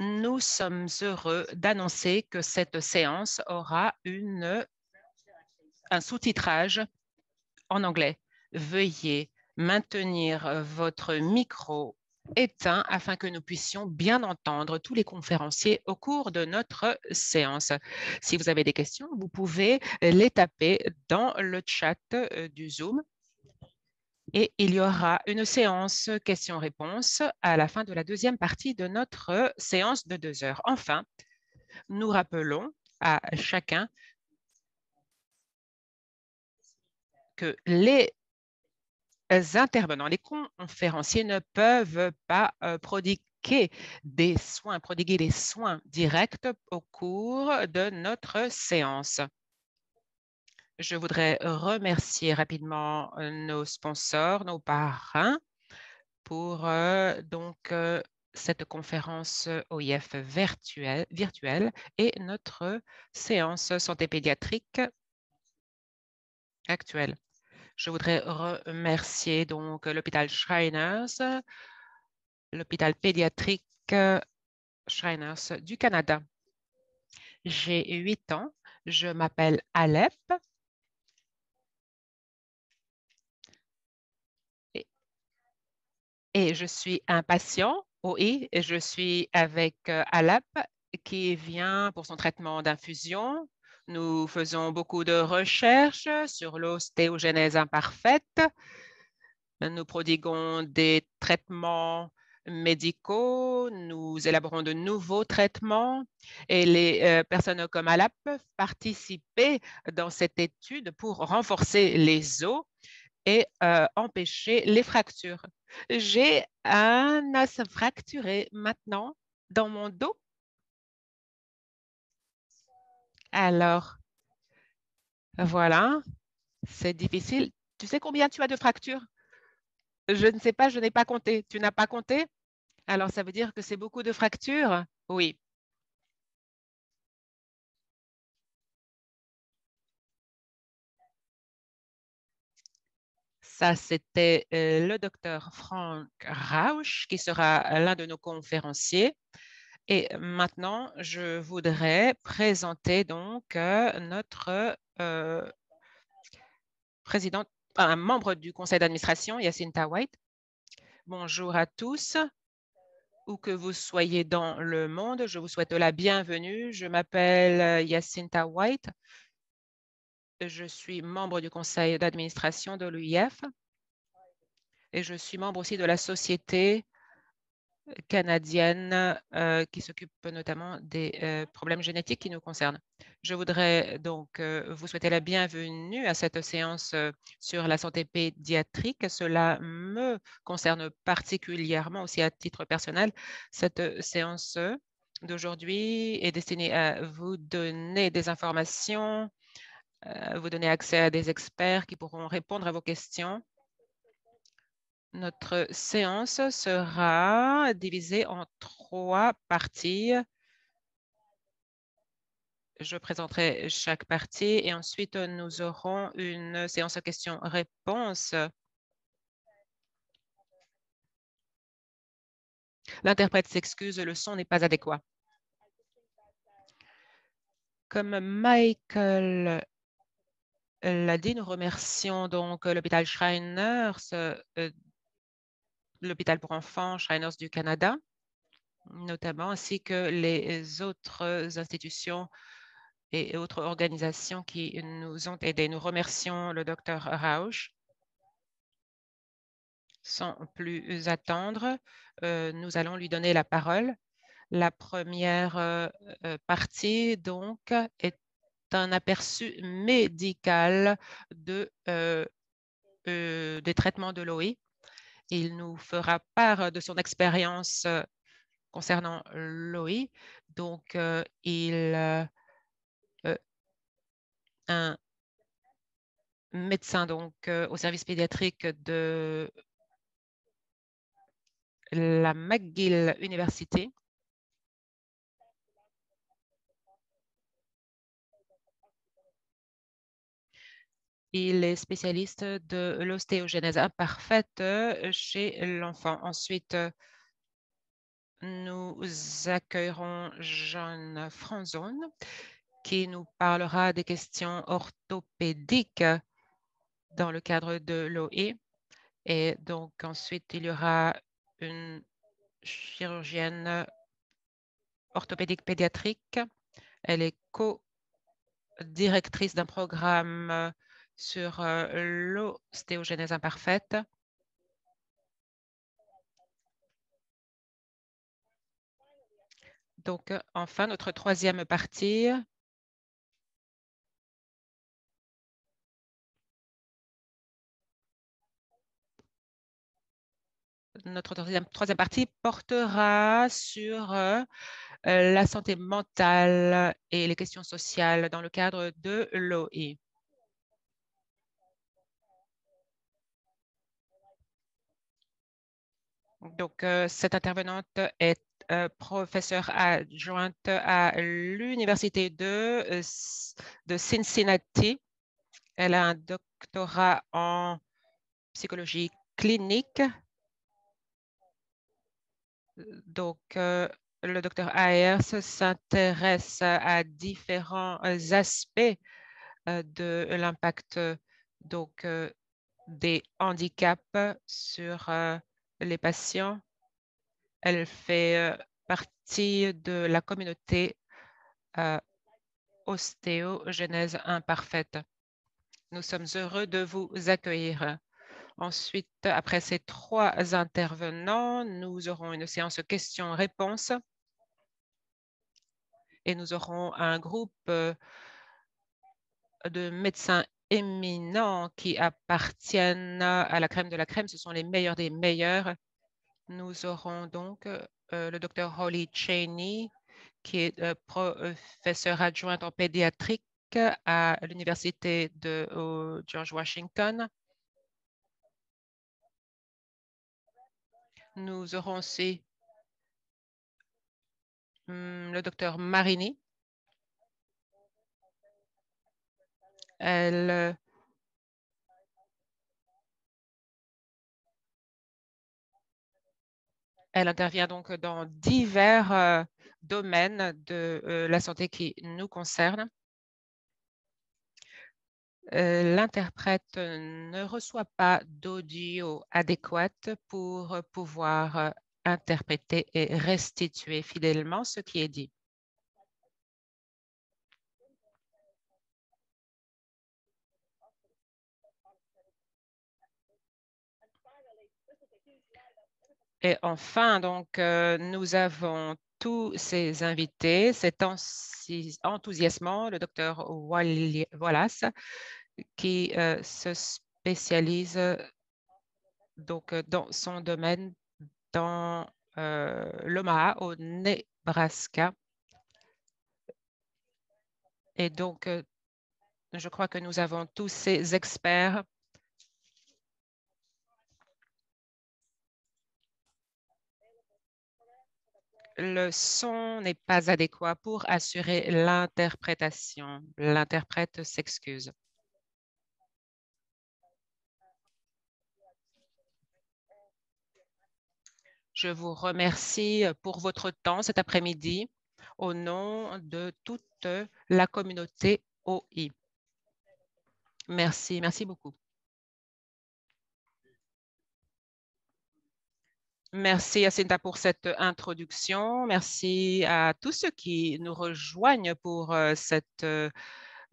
nous sommes heureux d'annoncer que cette séance aura un sous-titrage en anglais. Veuillez maintenir votre micro éteint afin que nous puissions bien entendre tous les conférenciers au cours de notre séance. Si vous avez des questions, vous pouvez les taper dans le chat euh, du Zoom et il y aura une séance questions-réponses à la fin de la deuxième partie de notre séance de deux heures. Enfin, nous rappelons à chacun que les intervenants, les conférenciers ne peuvent pas euh, prodiguer des soins, prodiguer des soins directs au cours de notre séance. Je voudrais remercier rapidement euh, nos sponsors, nos parrains pour euh, donc euh, cette conférence OIF virtuelle, et notre séance santé pédiatrique actuelle. Je voudrais remercier donc l'hôpital Shriners, l'hôpital pédiatrique Shriners du Canada. J'ai 8 ans, je m'appelle Alep et je suis un impatient. Oui, je suis avec euh, Alap qui vient pour son traitement d'infusion. Nous faisons beaucoup de recherches sur l'ostéogenèse imparfaite. Nous prodiguons des traitements médicaux, nous élaborons de nouveaux traitements et les euh, personnes comme ALAP peuvent participer dans cette étude pour renforcer les os et euh, empêcher les fractures. J'ai un os fracturé maintenant dans mon dos. Alors, voilà, c'est difficile. Tu sais combien tu as de fractures Je ne sais pas, je n'ai pas compté. Tu n'as pas compté Alors, ça veut dire que c'est beaucoup de fractures Oui. Ça, c'était euh, le docteur Frank Rauch, qui sera euh, l'un de nos conférenciers. Et maintenant, je voudrais présenter donc euh, notre présidente président, un membre du conseil d'administration, Yacinta White. Bonjour à tous. Où que vous soyez dans le monde, je vous souhaite la bienvenue. Je m'appelle Yacinta White. Je suis membre du conseil d'administration de l'UIF et je suis membre aussi de la société canadienne euh, qui s'occupe notamment des euh, problèmes génétiques qui nous concernent. Je voudrais donc euh, vous souhaiter la bienvenue à cette séance sur la santé pédiatrique. Cela me concerne particulièrement aussi à titre personnel. Cette séance d'aujourd'hui est destinée à vous donner des informations euh, vous donner accès à des experts qui pourront répondre à vos questions. Notre séance sera divisée en trois parties. Je présenterai chaque partie et ensuite nous aurons une séance de questions-réponses. L'interprète s'excuse, le son n'est pas adéquat. Comme Michael dit nous remercions donc euh, l'hôpital Shriners, euh, l'hôpital pour enfants Shriners du Canada, notamment, ainsi que les autres institutions et autres organisations qui nous ont aidés. Nous remercions le docteur Rauch. Sans plus attendre, euh, nous allons lui donner la parole. La première partie, donc, est un aperçu médical de, euh, euh, des traitements de l'OI. Il nous fera part de son expérience euh, concernant l'OI. Donc, il un médecin donc au service pédiatrique de la McGill Université Il est spécialiste de l'ostéogenèse imparfaite euh, chez l'enfant. Ensuite, euh, nous accueillerons Jeanne Franzone qui nous parlera des questions orthopédiques dans le cadre de l'OE. Et donc ensuite, il y aura une chirurgienne orthopédique pédiatrique. Elle est co-directrice d'un programme sur euh, l'ostéogenèse imparfaite. Donc, euh, enfin, notre troisième partie. Notre troisième, partie portera sur euh, la santé mentale et les questions sociales dans le cadre de l'OI. Donc, euh, cette intervenante est euh, professeure adjointe à l'Université euh, de, Cincinnati. Elle a un doctorat en psychologie clinique. Donc, le docteur Ayers s'intéresse à différents aspects de l'impact donc des handicaps sur les patients. Elle fait euh, partie de la communauté euh, ostéogenèse imparfaite. Nous sommes heureux de vous accueillir. Ensuite, après ces trois intervenants, nous aurons une séance questions-réponses et nous aurons un groupe euh, de médecins éminents qui appartiennent à la crème de la crème. Ce sont les meilleurs des meilleurs. Nous aurons donc euh, le docteur Holly Cheney, qui est euh, professeur adjointe en pédiatrique à l'Université de George Washington. Nous aurons aussi hmm, le docteur Marini, Euh, elle intervient donc dans divers euh, domaines de euh, la santé qui nous concernent. L'interprète ne reçoit pas d'audio adéquate pour pouvoir interpréter et restituer fidèlement ce qui est dit. Et enfin, donc, euh, nous avons tous ces invités. cet enthousiasmant, le docteur Wallace, qui euh, se spécialise euh, donc, dans son domaine dans l'Omaha, au Nebraska. Et donc, je crois que nous avons tous ces experts le son n'est pas adéquat pour assurer l'interprétation. L'interprète s'excuse. Je vous remercie pour votre temps cet après-midi au nom de toute la communauté OI. Merci, merci beaucoup. Merci Jacinta pour cette euh, introduction. Merci à tous ceux qui nous rejoignent pour euh, cette euh,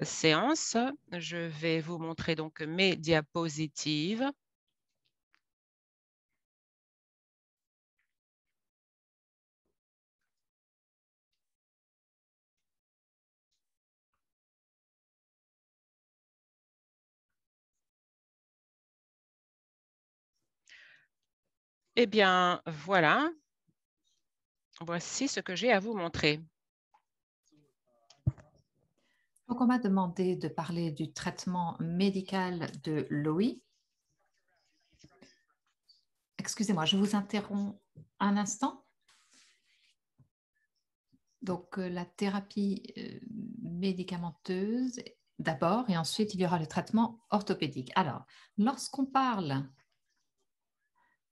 séance. Je vais vous montrer donc mes diapositives. Eh bien, voilà. Voici ce que j'ai à vous montrer. Donc, on m'a demandé de parler du traitement médical de Louis. Excusez-moi, je vous interromps un instant. Donc, euh, la thérapie euh, médicamenteuse d'abord, et ensuite, il y aura le traitement orthopédique. Alors, lorsqu'on parle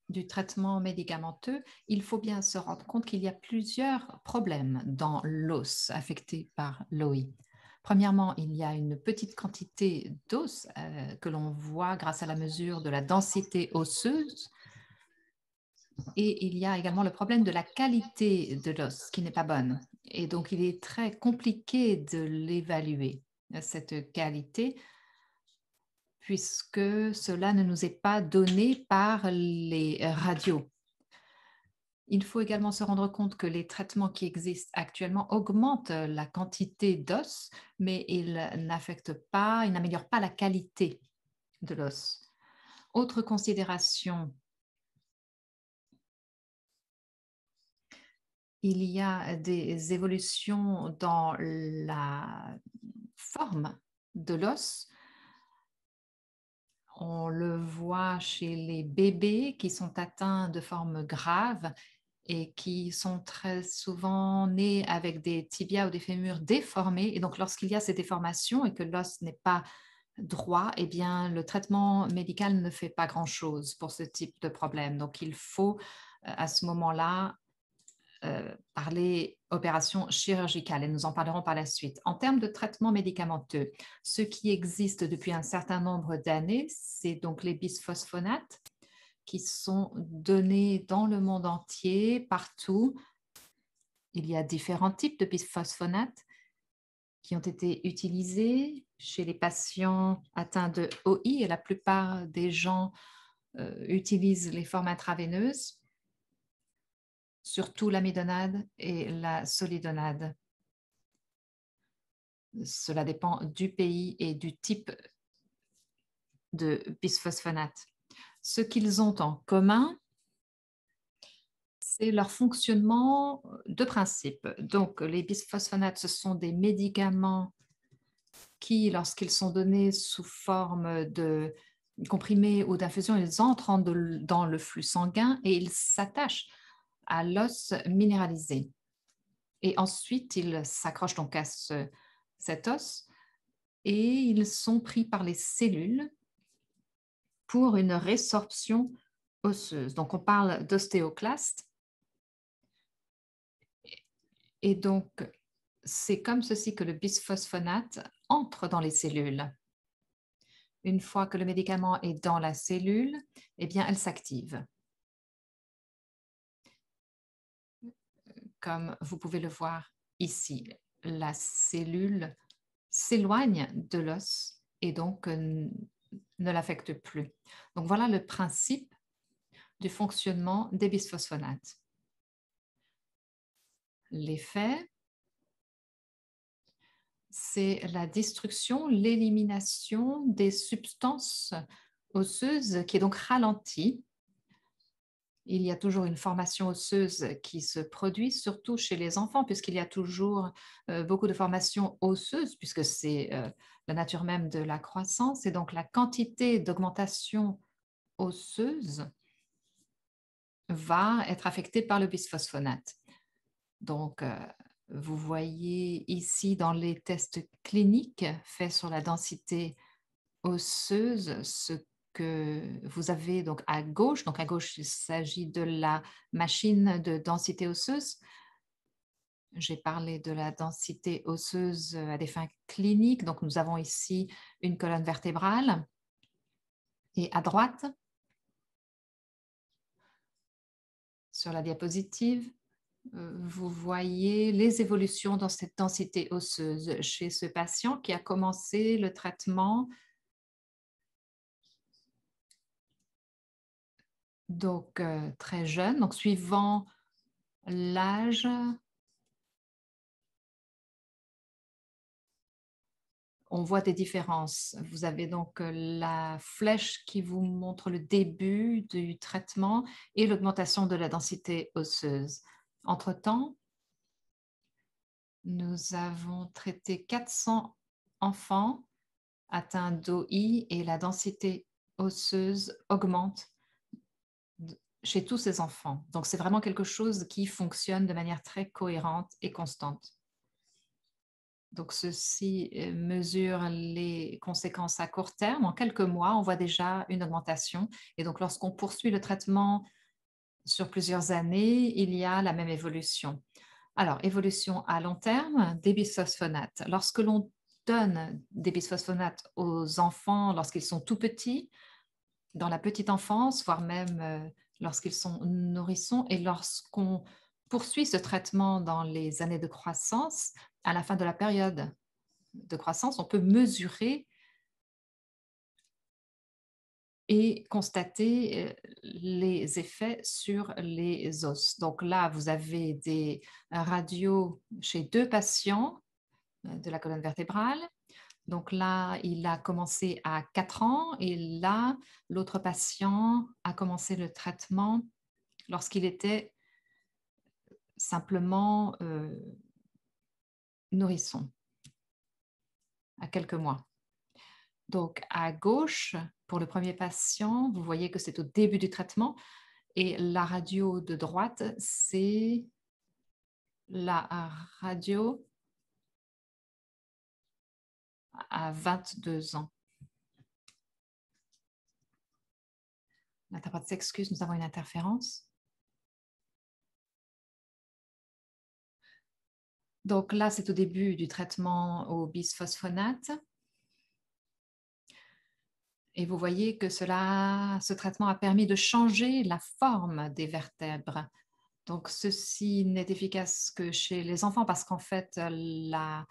du traitement médicamenteux, il faut bien se rendre compte qu'il y a plusieurs problèmes dans l'os affecté par l'OI. Premièrement, il y a une petite quantité d'os euh, que l'on voit grâce à la mesure de la densité osseuse. Et il y a également le problème de la qualité de l'os qui n'est pas bonne. Et donc, il est très compliqué de l'évaluer, cette qualité, puisque cela ne nous est pas donné par les euh, radios. Il faut également se rendre compte que les traitements qui existent actuellement augmentent euh, la quantité d'os, mais ils n'affectent pas, ils n'améliorent pas la qualité de l'os. Autre considération, il y a des évolutions dans la forme de l'os on le voit chez les bébés qui sont atteints de formes graves et qui sont très souvent nés avec des tibias ou des fémurs déformés. Et donc, lorsqu'il y a ces déformations et que l'os n'est pas droit, eh bien, le traitement médical ne fait pas grand-chose pour ce type de problème. Donc, il faut euh, à ce moment-là euh, par les opérations chirurgicales et nous en parlerons par la suite. En termes de traitement médicamenteux, ce qui existe depuis un certain nombre d'années, c'est donc les bisphosphonates qui sont donnés dans le monde entier, partout. Il y a différents types de bisphosphonates qui ont été utilisés chez les patients atteints de OI et la plupart des gens euh, utilisent les formes intraveineuses surtout l'amidonade et la solidonade. Cela dépend du pays et du type de bisphosphonate. Ce qu'ils ont en commun, c'est leur fonctionnement de principe. Donc, les bisphosphonates, ce sont des médicaments qui, lorsqu'ils sont donnés sous forme de comprimés ou d'infusions, ils entrent dans le flux sanguin et ils s'attachent à l'os minéralisé. Et ensuite, ils s'accrochent donc à cet os et ils sont pris par les cellules pour une résorption osseuse. Donc, on parle d'ostéoclastes Et donc, c'est comme ceci que le bisphosphonate entre dans les cellules. Une fois que le médicament est dans la cellule, eh bien, elle s'active. comme vous pouvez le voir ici. La cellule s'éloigne de l'os et donc euh, ne l'affecte plus. Donc voilà le principe du fonctionnement des bisphosphonates. L'effet, c'est la destruction, l'élimination des substances osseuses qui est donc ralentie il y a toujours une formation osseuse qui se produit, surtout chez les enfants, puisqu'il y a toujours euh, beaucoup de formation osseuse, puisque c'est euh, la nature même de la croissance, et donc la quantité d'augmentation osseuse va être affectée par le bisphosphonate. Donc, euh, vous voyez ici dans les tests cliniques faits sur la densité osseuse ce que vous avez donc à gauche. Donc à gauche, il s'agit de la machine de densité osseuse. J'ai parlé de la densité osseuse à des fins cliniques. Donc nous avons ici une colonne vertébrale. Et à droite, sur la diapositive, euh, vous voyez les évolutions dans cette densité osseuse chez ce patient qui a commencé le traitement donc euh, très jeune, donc suivant l'âge, on voit des différences. Vous avez donc euh, la flèche qui vous montre le début du traitement et l'augmentation de la densité osseuse. Entre-temps, nous avons traité 400 enfants atteints d'OI et la densité osseuse augmente chez tous ces enfants. Donc, c'est vraiment quelque chose qui fonctionne de manière très cohérente et constante. Donc, ceci euh, mesure les conséquences à court terme. En quelques mois, on voit déjà une augmentation. Et donc, lorsqu'on poursuit le traitement sur plusieurs années, il y a la même évolution. Alors, évolution à long terme des bisphosphonates. Lorsque l'on donne des bisphosphonates aux enfants lorsqu'ils sont tout petits, dans la petite enfance, voire même euh, lorsqu'ils sont nourrissons et lorsqu'on poursuit ce traitement dans les années de croissance, à la fin de la période de croissance, on peut mesurer et constater euh, les effets sur les os. Donc là, vous avez des radios chez deux patients euh, de la colonne vertébrale donc là, il a commencé à 4 ans et là, l'autre patient a commencé le traitement lorsqu'il était simplement euh, nourrisson, à quelques mois. Donc à gauche, pour le premier patient, vous voyez que c'est au début du traitement et la radio de droite, c'est la radio à 22 ans. L'interprète s'excuse, nous avons une interférence. Donc là, c'est au début du traitement au bisphosphonate. Et vous voyez que cela, ce traitement a permis de changer la forme des vertèbres. Donc ceci n'est efficace que chez les enfants parce qu'en fait, la,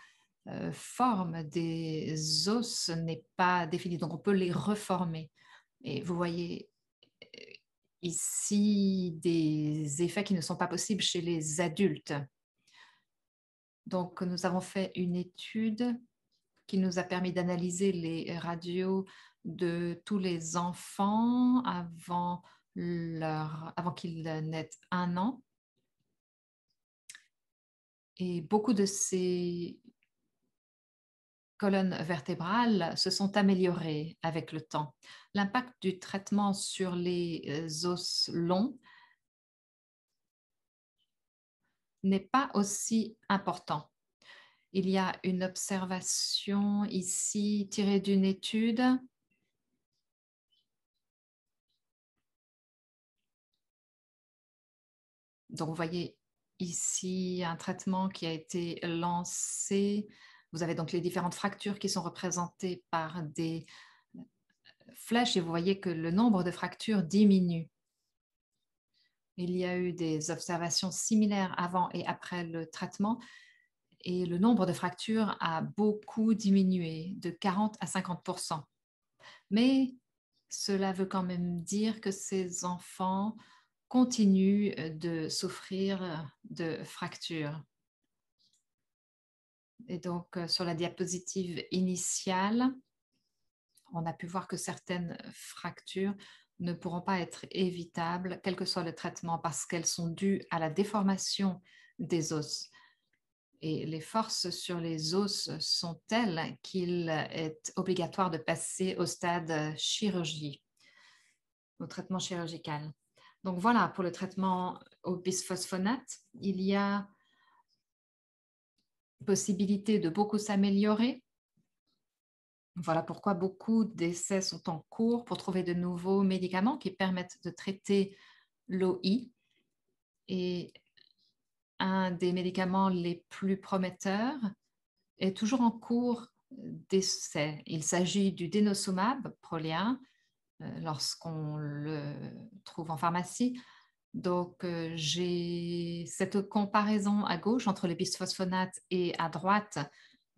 euh, forme des os n'est pas définie, donc on peut les reformer. Et vous voyez euh, ici des effets qui ne sont pas possibles chez les adultes. Donc nous avons fait une étude qui nous a permis d'analyser les radios de tous les enfants avant, leur, avant qu'ils n'aient un an. Et beaucoup de ces colonnes vertébrale se sont améliorées avec le temps. L'impact du traitement sur les euh, os longs n'est pas aussi important. Il y a une observation ici tirée d'une étude Donc, vous voyez ici un traitement qui a été lancé vous avez donc les différentes fractures qui sont représentées par des euh, flèches et vous voyez que le nombre de fractures diminue. Il y a eu des observations similaires avant et après le traitement et le nombre de fractures a beaucoup diminué de 40 à 50 Mais cela veut quand même dire que ces enfants continuent euh, de souffrir euh, de fractures. Et donc, euh, sur la diapositive initiale, on a pu voir que certaines fractures ne pourront pas être évitables, quel que soit le traitement, parce qu'elles sont dues à la déformation des os. Et les forces sur les os sont telles qu'il est obligatoire de passer au stade chirurgie, au traitement chirurgical. Donc voilà, pour le traitement au bisphosphonate, il y a possibilité de beaucoup s'améliorer. Voilà pourquoi beaucoup d'essais sont en cours pour trouver de nouveaux médicaments qui permettent de traiter l'OI. Et un des médicaments les plus prometteurs est toujours en cours d'essai. Il s'agit du denosumab Prolia euh, Lorsqu'on le trouve en pharmacie, donc, euh, j'ai cette comparaison à gauche entre les bisphosphonates et à droite,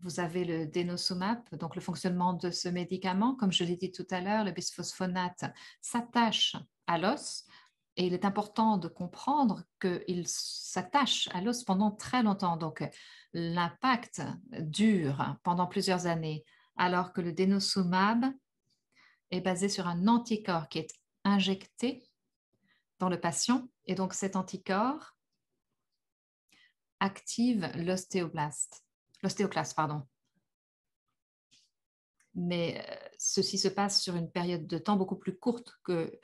vous avez le denosumab, donc le fonctionnement de ce médicament. Comme je l'ai dit tout à l'heure, le bisphosphonate s'attache à l'os et il est important de comprendre qu'il s'attache à l'os pendant très longtemps. Donc, l'impact dure pendant plusieurs années, alors que le denosumab est basé sur un anticorps qui est injecté dans le patient. Et donc cet anticorps active l'ostéoblaste, l'ostéoclaste, pardon. Mais euh, ceci se passe sur une période de temps beaucoup plus courte que euh,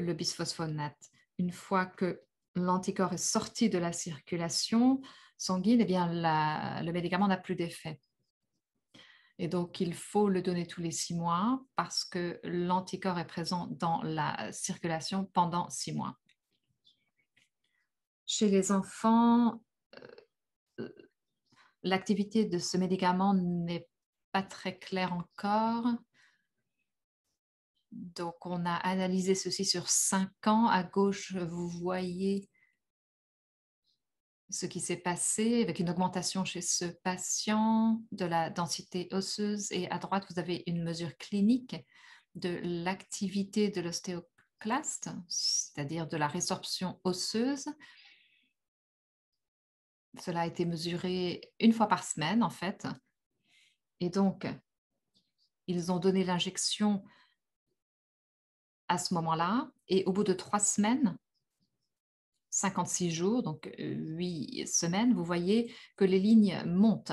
le bisphosphonate. Une fois que l'anticorps est sorti de la circulation sanguine, eh bien le médicament n'a plus d'effet. Et donc, il faut le donner tous les six mois parce que l'anticorps est présent dans la circulation pendant six mois. Chez les enfants, euh, l'activité de ce médicament n'est pas très claire encore. Donc, on a analysé ceci sur cinq ans. À gauche, vous voyez ce qui s'est passé avec une augmentation chez ce patient de la densité osseuse. Et à droite, vous avez une mesure clinique de l'activité de l'ostéoclaste, c'est-à-dire de la résorption osseuse. Cela a été mesuré une fois par semaine, en fait. Et donc, ils ont donné l'injection à ce moment-là. Et au bout de trois semaines, 56 jours, donc 8 euh, semaines, vous voyez que les lignes montent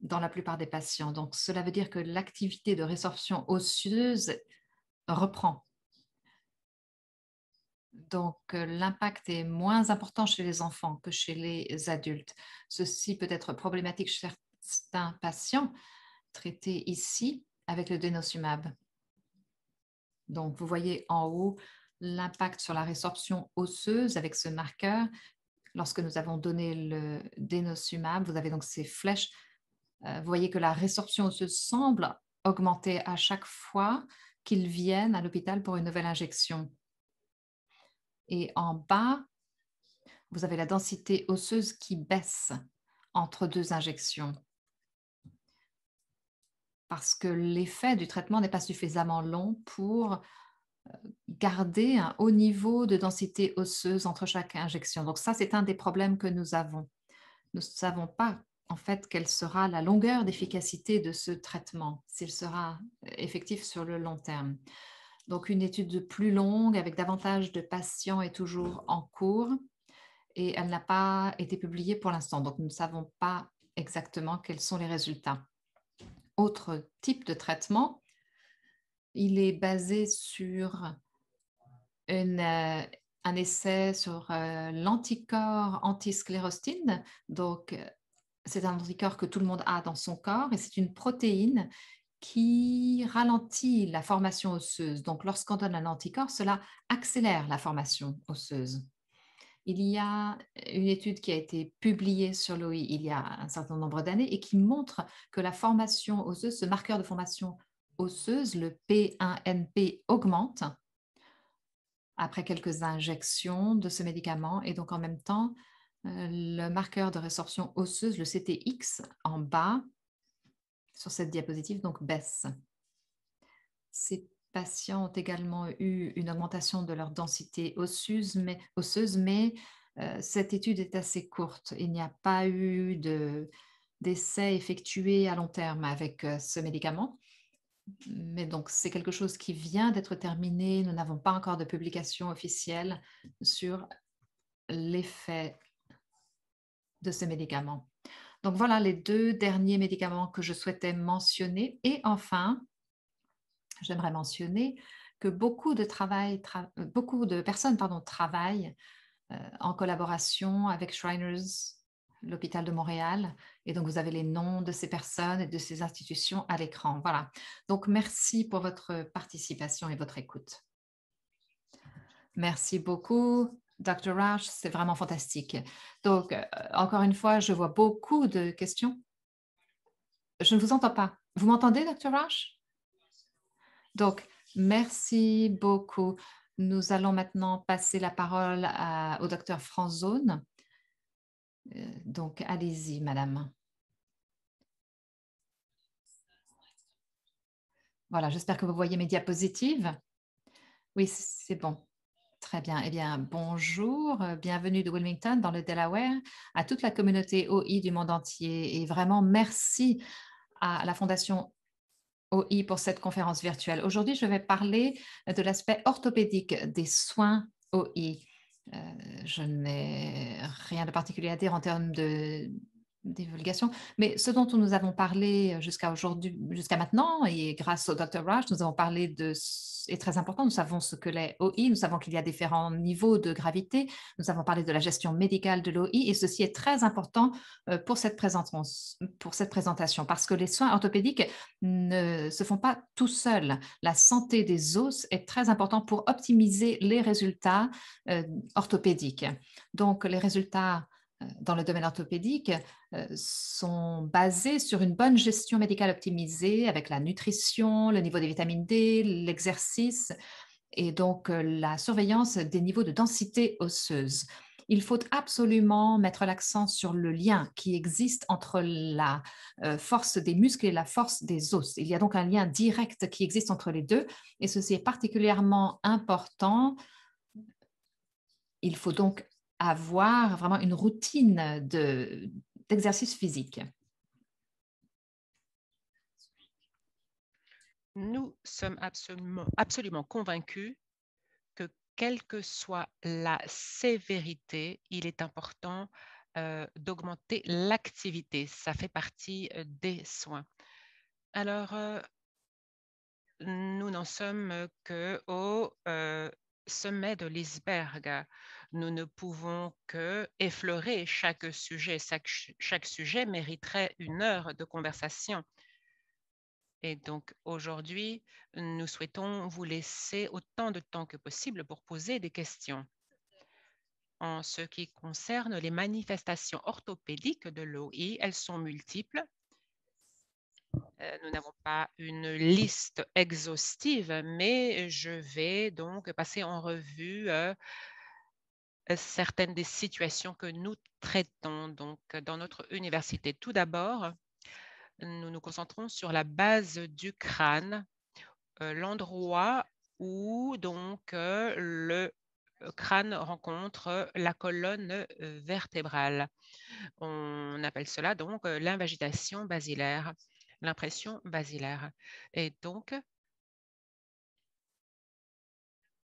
dans la plupart des patients. Donc cela veut dire que l'activité de résorption osseuse reprend. Donc euh, l'impact est moins important chez les enfants que chez les adultes. Ceci peut être problématique chez certains patients traités ici avec le Denosumab. Donc vous voyez en haut l'impact sur la résorption osseuse avec ce marqueur. Lorsque nous avons donné le dénosumab, vous avez donc ces flèches. Euh, vous voyez que la résorption osseuse semble augmenter à chaque fois qu'ils viennent à l'hôpital pour une nouvelle injection. Et en bas, vous avez la densité osseuse qui baisse entre deux injections parce que l'effet du traitement n'est pas suffisamment long pour garder un haut niveau de densité osseuse entre chaque injection. Donc ça, c'est un des problèmes que nous avons. Nous ne savons pas en fait quelle sera la longueur d'efficacité de ce traitement, s'il sera effectif sur le long terme. Donc une étude plus longue avec davantage de patients est toujours en cours et elle n'a pas été publiée pour l'instant. Donc nous ne savons pas exactement quels sont les résultats. Autre type de traitement, il est basé sur euh, un essai sur euh, l'anticorps antisclérostine. Donc, euh, c'est un anticorps que tout le monde a dans son corps et c'est une protéine qui ralentit la formation osseuse. Donc, lorsqu'on donne un anticorps, cela accélère la formation osseuse. Il y a une étude qui a été publiée sur l'OI il y a un certain nombre d'années et qui montre que la formation osseuse, ce marqueur de formation osseuse, le P1NP, augmente après quelques injections de ce médicament. Et donc en même temps, euh, le marqueur de résorption osseuse, le CTX, en bas sur cette diapositive, donc baisse. Ces patients ont également eu une augmentation de leur densité osseuse, mais, osseuse, mais euh, cette étude est assez courte. Il n'y a pas eu d'essais effectués à long terme avec euh, ce médicament mais donc c'est quelque chose qui vient d'être terminé. Nous n'avons pas encore de publication officielle sur l'effet de ce médicament. Donc voilà les deux derniers médicaments que je souhaitais mentionner. Et enfin, j'aimerais mentionner que beaucoup de, travail, euh, beaucoup de personnes pardon, travaillent euh, en collaboration avec Shriners l'hôpital de Montréal. Et donc, vous avez les noms de ces personnes et de ces institutions à l'écran. Voilà. Donc, merci pour votre participation et votre écoute. Merci beaucoup. Dr. Rush. c'est vraiment fantastique. Donc, euh, encore une fois, je vois beaucoup de questions. Je ne vous entends pas. Vous m'entendez, Dr. Rush Donc, merci beaucoup. Nous allons maintenant passer la parole au Dr. Franzone euh, donc, allez-y, madame. Voilà, j'espère que vous voyez mes diapositives. Oui, c'est bon. Très bien. Eh bien, bonjour, euh, bienvenue de Wilmington dans le Delaware, à toute la communauté OI du monde entier. Et vraiment, merci à la Fondation OI pour cette conférence virtuelle. Aujourd'hui, je vais parler de l'aspect orthopédique des soins OI. Euh, je n'ai rien de particulier à dire en termes de divulgation. Mais ce dont nous avons parlé euh, jusqu'à aujourd'hui, jusqu'à maintenant, et grâce au Dr. Rush, nous avons parlé de est très important. Nous savons ce que l'est OI, nous savons qu'il y a différents niveaux de gravité, nous avons parlé de la gestion médicale de l'OI et ceci est très important euh, pour cette, pour cette présentation parce que les soins orthopédiques ne se font pas tout seuls. La santé des os est très importante pour optimiser les résultats euh, orthopédiques. Donc les résultats euh, dans le domaine orthopédique euh, sont basées sur une bonne gestion médicale optimisée avec la nutrition, le niveau des vitamines D, l'exercice et donc euh, la surveillance des niveaux de densité osseuse. Il faut absolument mettre l'accent sur le lien qui existe entre la force des muscles et la force des os. Il y a donc un lien direct qui existe entre les deux et ceci est particulièrement important. Il faut donc avoir vraiment une routine d'exercice physique. Nous sommes absolument, absolument convaincus que quelle que soit la sévérité, il est important euh, d'augmenter l'activité. Ça fait partie euh, des soins. Alors, euh, nous n'en sommes qu'au sommet de l'iceberg nous ne pouvons que effleurer chaque sujet. Chaque, chaque sujet mériterait une heure de conversation. Et donc aujourd'hui, nous souhaitons vous laisser autant de temps que possible pour poser des questions. En ce qui concerne les manifestations orthopédiques de l'OI, elles sont multiples. Euh, nous n'avons pas une liste exhaustive, mais je vais donc passer en revue euh, euh, certaines des situations que nous traitons donc, euh, dans notre université. Tout d'abord, nous nous concentrons sur la base du crâne, euh, l'endroit où donc le crâne rencontre la colonne vertébrale. On appelle cela donc l'invagitation basilaire, l'impression basilaire. Et donc,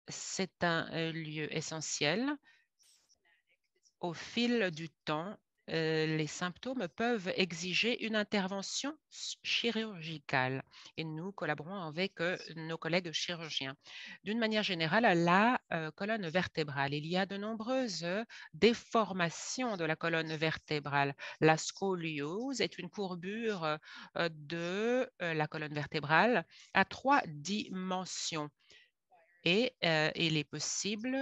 c'est un lieu essentiel au fil du temps, euh, les symptômes peuvent exiger une intervention chirurgicale et nous collaborons avec euh, nos collègues chirurgiens. D'une manière générale, la euh, colonne vertébrale, il y a de nombreuses déformations de la colonne vertébrale. La scoliose est une courbure de la colonne vertébrale à trois dimensions et il est possible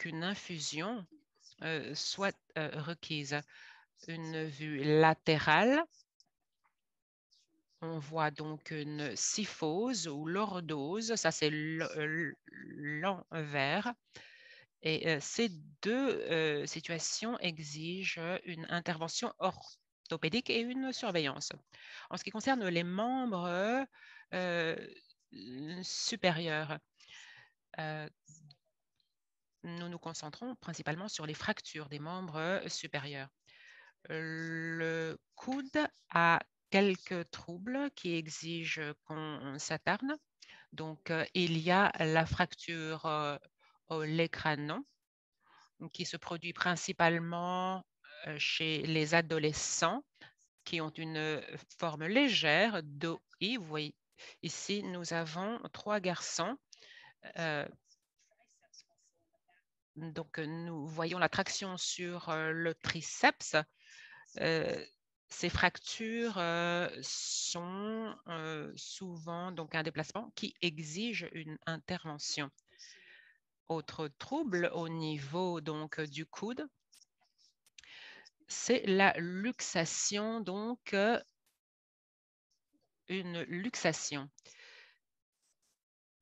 qu'une infusion euh, soit euh, requise. Une vue latérale, on voit donc une syphose ou lordose, ça c'est euh, l'envers. Et ces deux situations exigent une intervention orthopédique et une surveillance. En ce qui concerne les membres supérieurs, nous nous concentrons principalement sur les fractures des membres euh, supérieurs. Euh, le coude a quelques troubles qui exigent qu'on s'attarde. Donc, euh, il y a la fracture au lécranon qui se produit principalement chez les adolescents qui ont une forme légère d'OI. voyez, ici, nous avons trois garçons donc, euh, nous voyons la traction sur euh, le triceps. Euh, ces fractures sont souvent donc un déplacement qui exige une intervention. Autre trouble au niveau donc du coude, c'est la luxation donc une luxation.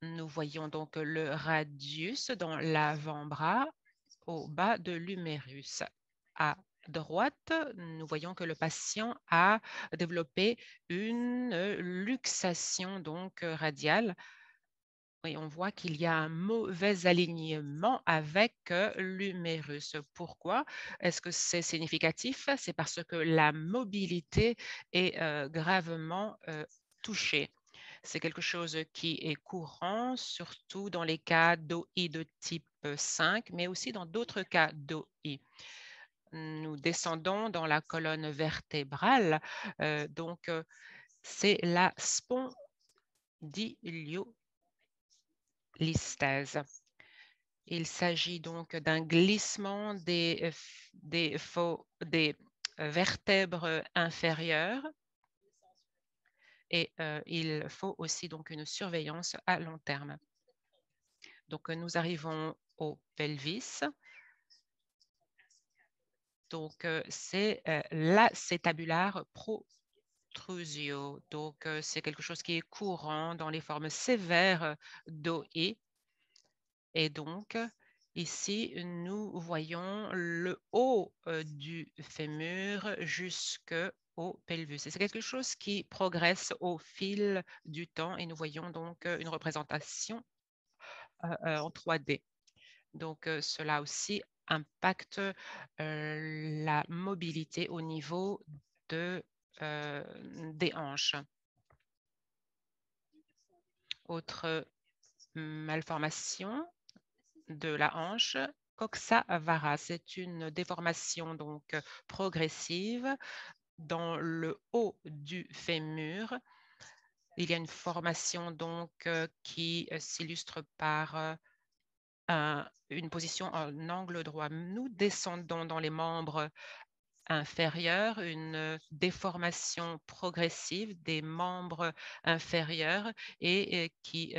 Nous voyons donc le radius dans l'avant-bras au bas de l'humérus. À droite, nous voyons que le patient a développé une luxation donc radiale et on voit qu'il y a un mauvais alignement avec euh, l'humérus. Pourquoi est-ce que c'est significatif C'est parce que la mobilité est euh, gravement euh, touchée. C'est quelque chose qui est courant, surtout dans les cas d'OI de type 5, mais aussi dans d'autres cas d'OI nous descendons dans la colonne vertébrale. Euh, donc, euh, c'est la spondylolisthèse. Il s'agit donc d'un glissement des, euh, des vertèbres inférieures et euh, il faut aussi donc une surveillance à long terme. Donc, euh, nous arrivons au pelvis. Donc, euh, c'est l'acétabulaire protrusio. Donc, c'est quelque chose qui est courant dans les formes sévères d'OI. Et donc, Ici, nous voyons le haut du fémur jusque et c'est quelque chose qui progresse au fil du temps et nous voyons donc euh, une représentation euh, euh, en 3D. Donc, cela aussi impacte la mobilité au niveau de, des hanches. Autre malformation de la hanche, coxa vara. C'est une déformation donc progressive dans le haut du fémur. Il y a une formation donc euh, qui euh, s'illustre par euh, une position en angle droit. Nous descendons dans les membres inférieurs, une déformation progressive des membres inférieurs et, qui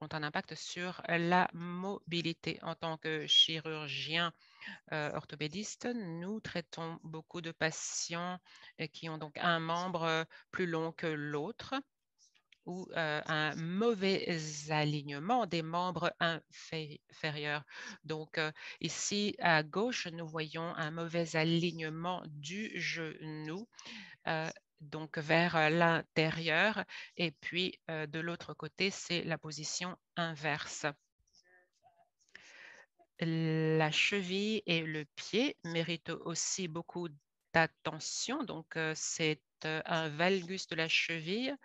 ont un impact sur la mobilité. En tant que chirurgien euh, orthopédistes, nous traitons beaucoup de patients euh, qui ont donc un membre euh, plus long que l'autre ou un mauvais alignement des membres inférieurs. Donc ici à gauche, nous voyons un mauvais alignement du genou. donc vers l'intérieur et puis de l'autre côté, c'est la position inverse la cheville et le pied méritent aussi beaucoup d'attention. Donc, euh, c'est euh, un valgus de la cheville.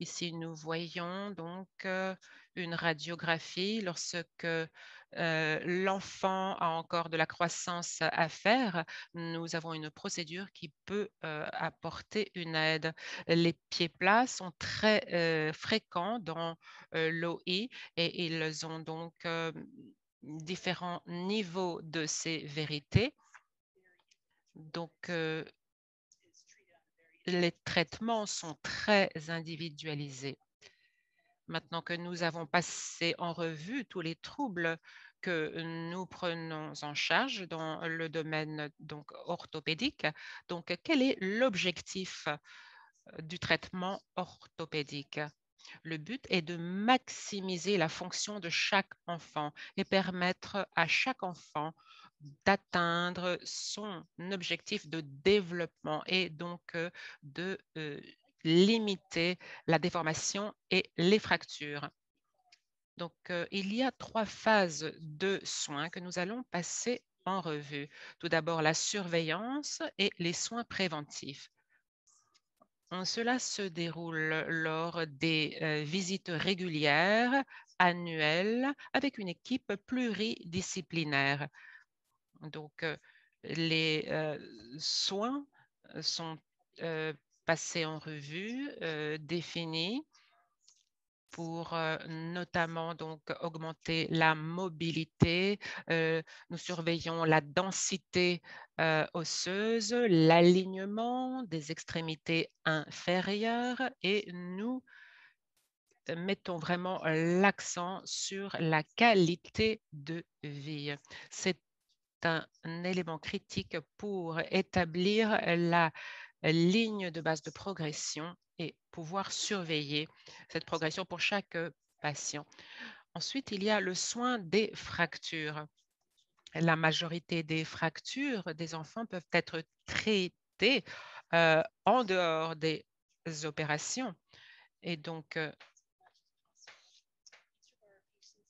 Ici, nous voyons donc euh, une radiographie lorsque l'enfant a encore de la croissance à faire, nous avons une procédure qui peut apporter une aide. Les pieds plats sont très fréquents dans l'OI et ils ont donc différents niveaux de ces vérités. Donc, euh, les traitements sont très individualisés. Maintenant que nous avons passé en revue tous les troubles que nous prenons en charge dans le domaine donc, orthopédique, donc quel est l'objectif euh, du traitement orthopédique le but est de maximiser la fonction de chaque enfant et permettre à chaque enfant d'atteindre son objectif de développement et donc euh, de euh, limiter la déformation et les fractures. Donc, euh, il y a trois phases de soins que nous allons passer en revue. Tout d'abord, la surveillance et les soins préventifs. Hein, cela se déroule lors des euh, visites régulières, annuelles, avec une équipe pluridisciplinaire. Donc, euh, les euh, soins sont passés en revue, définis pour euh, notamment donc augmenter la mobilité. Euh, nous surveillons la densité euh, osseuse, l'alignement des extrémités inférieures et nous mettons vraiment l'accent sur la qualité de vie. C'est un élément critique pour établir la ligne de base de progression et pouvoir surveiller cette progression pour chaque euh, patient. Ensuite, il y a le soin des fractures. La majorité des fractures des enfants peuvent être traitées euh, en dehors des opérations. Et donc, euh,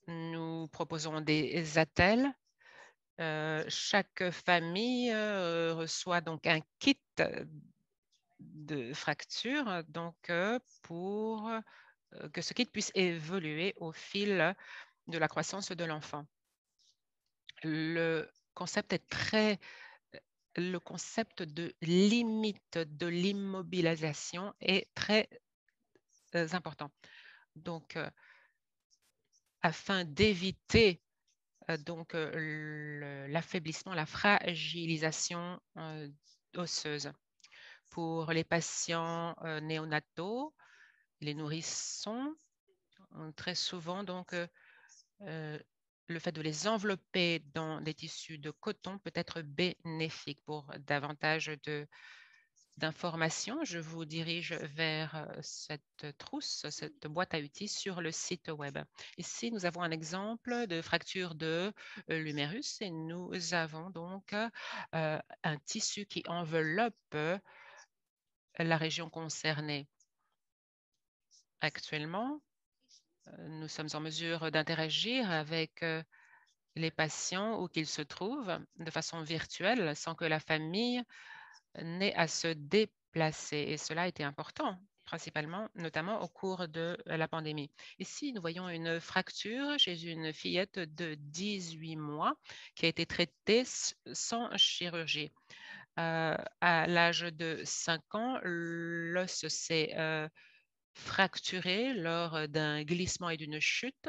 nous proposons des attelles. chaque famille reçoit donc un kit de fracture, donc euh, pour euh, que ce kit puisse évoluer au fil de la croissance de l'enfant. Le concept est très euh, le concept de limite de l'immobilisation est très important. Donc, afin d'éviter donc l'affaiblissement, la fragilisation osseuse pour les patients euh, néonataux, les nourrissons. Très souvent, donc, euh, euh, le fait de les envelopper dans des tissus de coton peut être bénéfique pour davantage d'informations, je vous dirige vers cette trousse, cette boîte à outils sur le site web. Ici, nous avons un exemple de fracture de l'humérus et nous avons donc un tissu qui enveloppe la région concernée. Actuellement, euh, nous sommes en mesure d'interagir avec euh, les patients où qu'ils se trouvent de façon virtuelle sans que la famille n'ait à se déplacer. Et cela a été important, principalement, notamment au cours de euh, la pandémie. Ici, nous voyons une fracture chez une fillette de 18 mois qui a été traitée sans chirurgie. Euh, à l'âge de 5 ans, l'os s'est euh, fracturé lors euh, d'un glissement et d'une chute.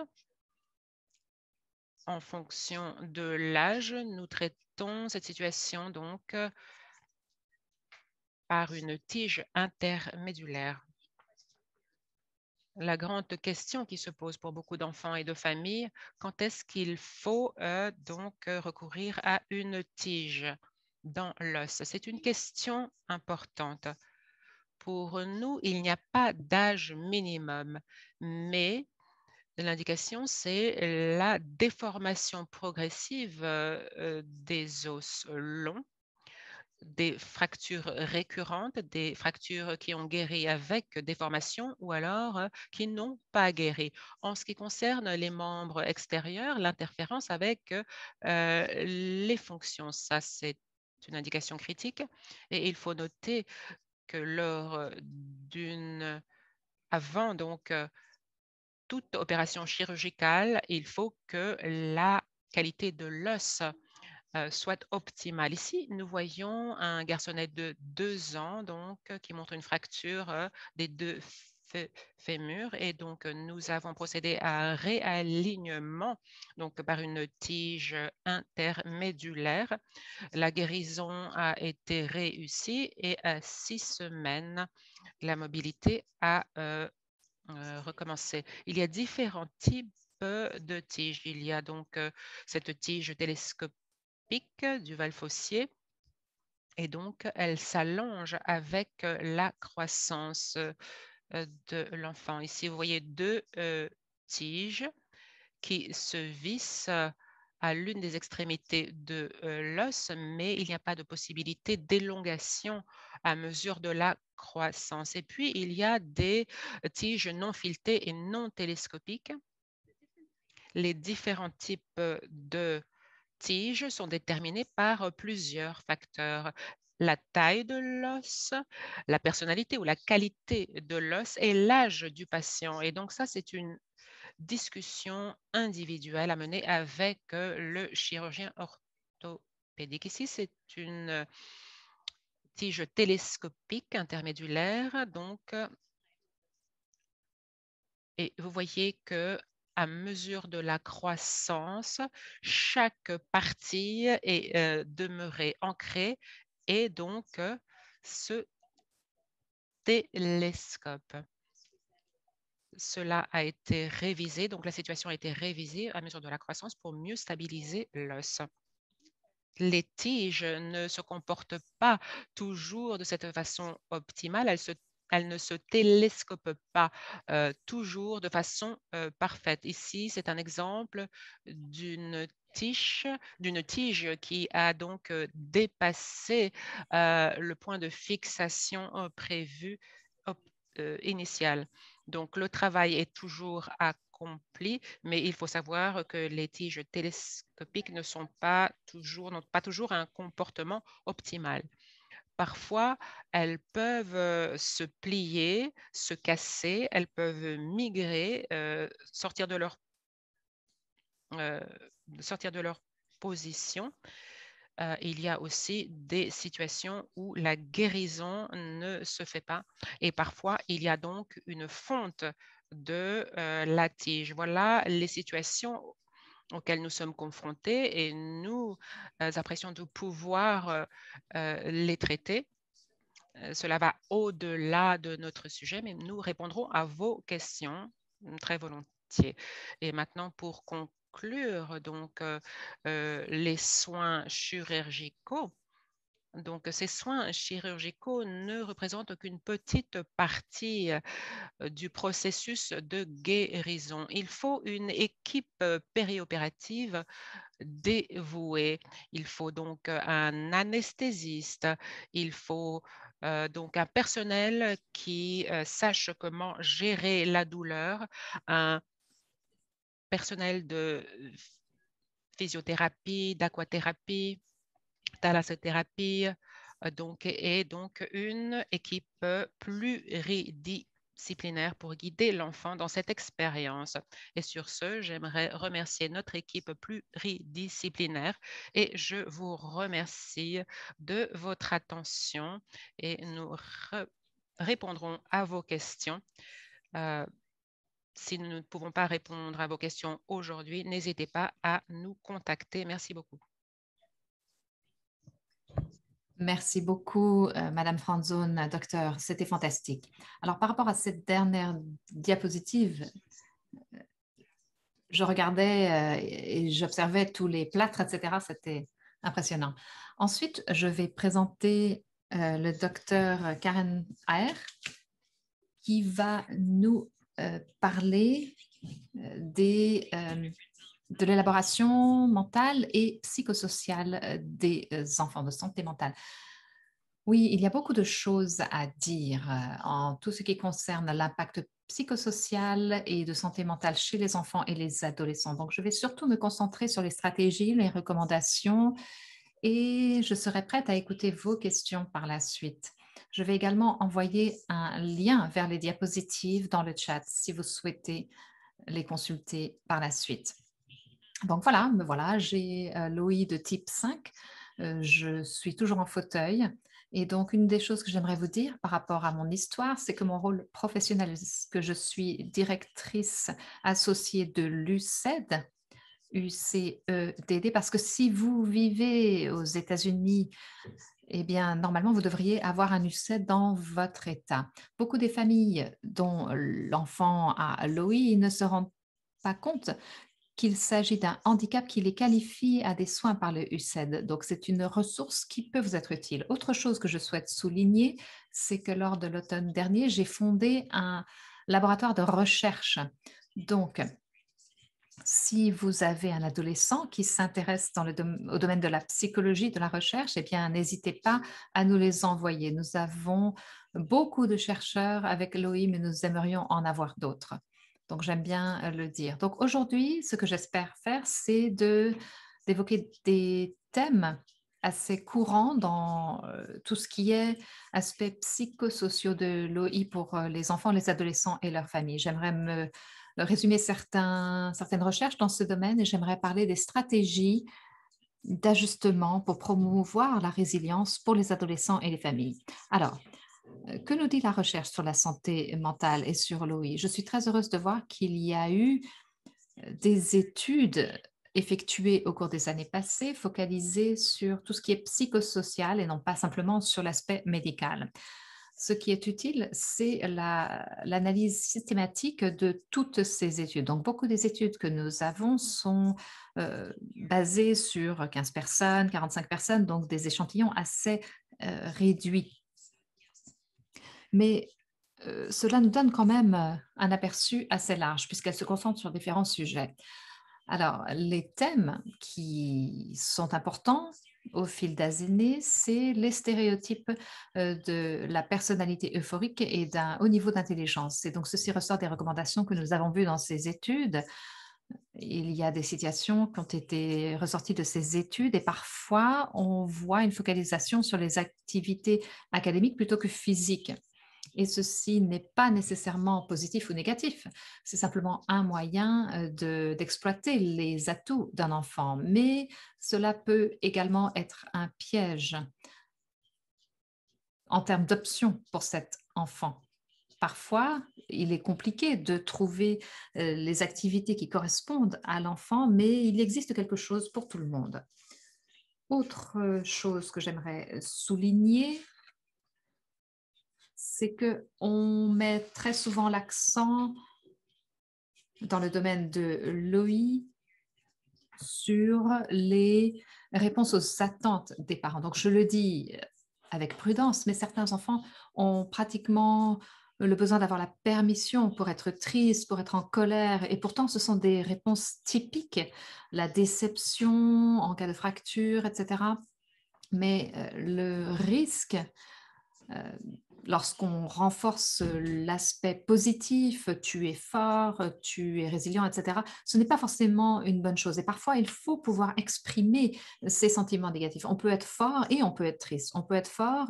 En fonction de l'âge, nous traitons cette situation donc par une tige intermédulaire. La grande question qui se pose pour beaucoup d'enfants et de familles, quand est-ce qu'il faut donc recourir à une tige dans l'os. C'est une question importante. Pour nous, il n'y a pas d'âge minimum, mais l'indication, c'est la déformation progressive euh, des os longs des fractures récurrentes, des fractures qui ont guéri avec déformation ou alors euh, qui n'ont pas guéri. En ce qui concerne les membres extérieurs, l'interférence avec euh, les fonctions, ça c'est une indication critique et il faut noter que lors euh, d'une avant donc euh, toute opération chirurgicale, il faut que la qualité de l'os euh, soit optimale. Ici, nous voyons un garçonnet de deux ans donc qui montre une fracture des deux fémur et donc nous avons procédé à un réalignement donc par une tige intermédulaire. La guérison a été réussie et à six semaines, la mobilité a euh, recommencé. Il y a différents types de tiges. Il y a donc cette tige télescopique du val valfossier et donc elle s'allonge avec la croissance euh, de l'enfant. Ici, vous voyez deux euh, tiges qui se vissent à l'une des extrémités de euh, l'os, mais il n'y a pas de possibilité d'élongation à mesure de la croissance. Et puis, il y a des tiges non filetées et non télescopiques. Les différents types de tiges sont déterminés par plusieurs facteurs la taille de l'os, la personnalité ou la qualité de l'os et l'âge du patient. Et donc ça, c'est une discussion individuelle à mener avec euh, le chirurgien orthopédique. Ici, c'est une tige télescopique intermédulaire, donc, euh, et vous voyez que à mesure de la croissance, chaque partie est euh, demeurée ancrée et donc euh, ce télescope. Cela a été révisé, donc la situation a été révisée à mesure de la croissance pour mieux stabiliser l'os les tiges ne se comportent pas toujours de cette façon optimale, elles, se, ne se télescopent pas euh, toujours de façon euh, parfaite. Ici, c'est un exemple d'une tige, d'une tige qui a donc euh, dépassé euh, le point de fixation euh, prévu initial. Donc, le travail est toujours accompli, mais il faut savoir que les tiges télescopiques ne sont pas toujours, n'ont pas toujours un comportement optimal. Parfois, elles peuvent se plier, se casser, elles peuvent migrer, sortir de leur sortir de leur position. Euh, il y a aussi des situations où la guérison ne se fait pas et parfois il y a donc une fonte de euh, la tige. Voilà les situations auxquelles nous sommes confrontés et nous euh, apprécions de pouvoir les traiter. Cela va au-delà de notre sujet, mais nous répondrons à vos questions très volontiers. Et maintenant, pour conclure, donc euh, euh, les soins chirurgicaux. Donc, ces soins chirurgicaux ne représentent qu'une petite partie euh, du processus de guérison. Il faut une équipe périopérative dévouée. Il faut donc un anesthésiste. Il faut donc un personnel qui sache comment gérer la douleur, un personnel de euh, physiothérapie, d'aquathérapie, thalassothérapie, euh, donc, et donc une équipe pluridisciplinaire pour guider l'enfant dans cette expérience. Et sur ce, j'aimerais remercier notre équipe pluridisciplinaire et je vous remercie de votre attention et nous répondrons à vos questions. Euh, si nous ne pouvons pas répondre à vos questions aujourd'hui, n'hésitez pas à nous contacter. Merci beaucoup. Merci beaucoup, euh, Madame Franzone, docteur. C'était fantastique. Alors, par rapport à cette dernière diapositive, euh, je regardais euh, et j'observais tous les plâtres, etc. C'était impressionnant. Ensuite, je vais présenter le docteur Karen Aer, qui va nous euh, parler euh, euh, de l'élaboration mentale et psychosociale des enfants de santé mentale. Oui, il y a beaucoup de choses à dire en tout ce qui concerne l'impact psychosocial et de santé mentale chez les enfants et les adolescents. Donc, je vais surtout me concentrer sur les stratégies, les recommandations et je serai prête à écouter vos questions par la suite. Je vais également envoyer un lien vers les diapositives dans le chat si vous souhaitez les consulter par la suite. Donc voilà, voilà, j'ai euh, l'OI de type 5. Euh, je suis toujours en fauteuil. Et donc, une des choses que j'aimerais vous dire par rapport à mon histoire, c'est que mon rôle professionnel, que je suis directrice associée de l'UCED, UCEDD, euh, parce que si vous vivez aux États-Unis, eh bien, normalement, vous devriez avoir un UCED dans votre État. Beaucoup des familles dont l'enfant a l'OI ne se rendent pas compte qu'il s'agit d'un handicap qui les qualifie à des soins par le UCED. Donc, c'est une ressource qui peut vous être utile. Autre chose que je souhaite souligner, c'est que lors de l'automne dernier, j'ai fondé un laboratoire de recherche. Donc, si vous avez un adolescent qui s'intéresse au domaine de la psychologie, de la recherche, eh bien, n'hésitez pas à nous les envoyer. Nous avons beaucoup de chercheurs avec l'OI, mais nous aimerions en avoir d'autres. Donc, j'aime bien euh, le dire. Donc, aujourd'hui, ce que j'espère faire, c'est d'évoquer des thèmes assez courants dans euh, tout ce qui est aspects psychosociaux de l'OI pour euh, les enfants, les adolescents et leurs familles. J'aimerais me euh, résumer certaines recherches dans ce domaine et j'aimerais parler des stratégies d'ajustement pour promouvoir la résilience pour les adolescents et les familles. Alors, euh, que nous dit la recherche sur la santé mentale et sur l'OI Je suis très heureuse de voir qu'il y a eu euh, des études effectuées au cours des années passées, focalisées sur tout ce qui est psychosocial et non pas simplement sur l'aspect médical ce qui est utile, c'est l'analyse systématique de toutes ces études. Donc, beaucoup des études que nous avons sont euh, basées sur 15 personnes, 45 personnes, donc des échantillons assez euh, réduits. Mais euh, cela nous donne quand même un aperçu assez large, puisqu'elles se concentrent sur différents sujets. Alors, les thèmes qui sont importants, au fil des c'est les stéréotypes euh, de la personnalité euphorique et d'un haut niveau d'intelligence. Et donc, ceci ressort des recommandations que nous avons vues dans ces études. Il y a des situations qui ont été ressorties de ces études et parfois on voit une focalisation sur les activités académiques plutôt que physiques. Et ceci n'est pas nécessairement positif ou négatif. C'est simplement un moyen euh, d'exploiter les atouts d'un enfant. Mais cela peut également être un piège en termes d'options pour cet enfant. Parfois, il est compliqué de trouver euh, les activités qui correspondent à l'enfant, mais il existe quelque chose pour tout le monde. Autre euh, chose que j'aimerais souligner, c'est qu'on met très souvent l'accent dans le domaine de l'OI sur les réponses aux attentes des parents. Donc, je le dis avec prudence, mais certains enfants ont pratiquement le besoin d'avoir la permission pour être triste, pour être en colère. Et pourtant, ce sont des réponses typiques, la déception en cas de fracture, etc. Mais euh, le risque euh, lorsqu'on renforce l'aspect positif, tu es fort, tu es résilient, etc., ce n'est pas forcément une bonne chose. Et parfois, il faut pouvoir exprimer ces sentiments négatifs. On peut être fort et on peut être triste. On peut être fort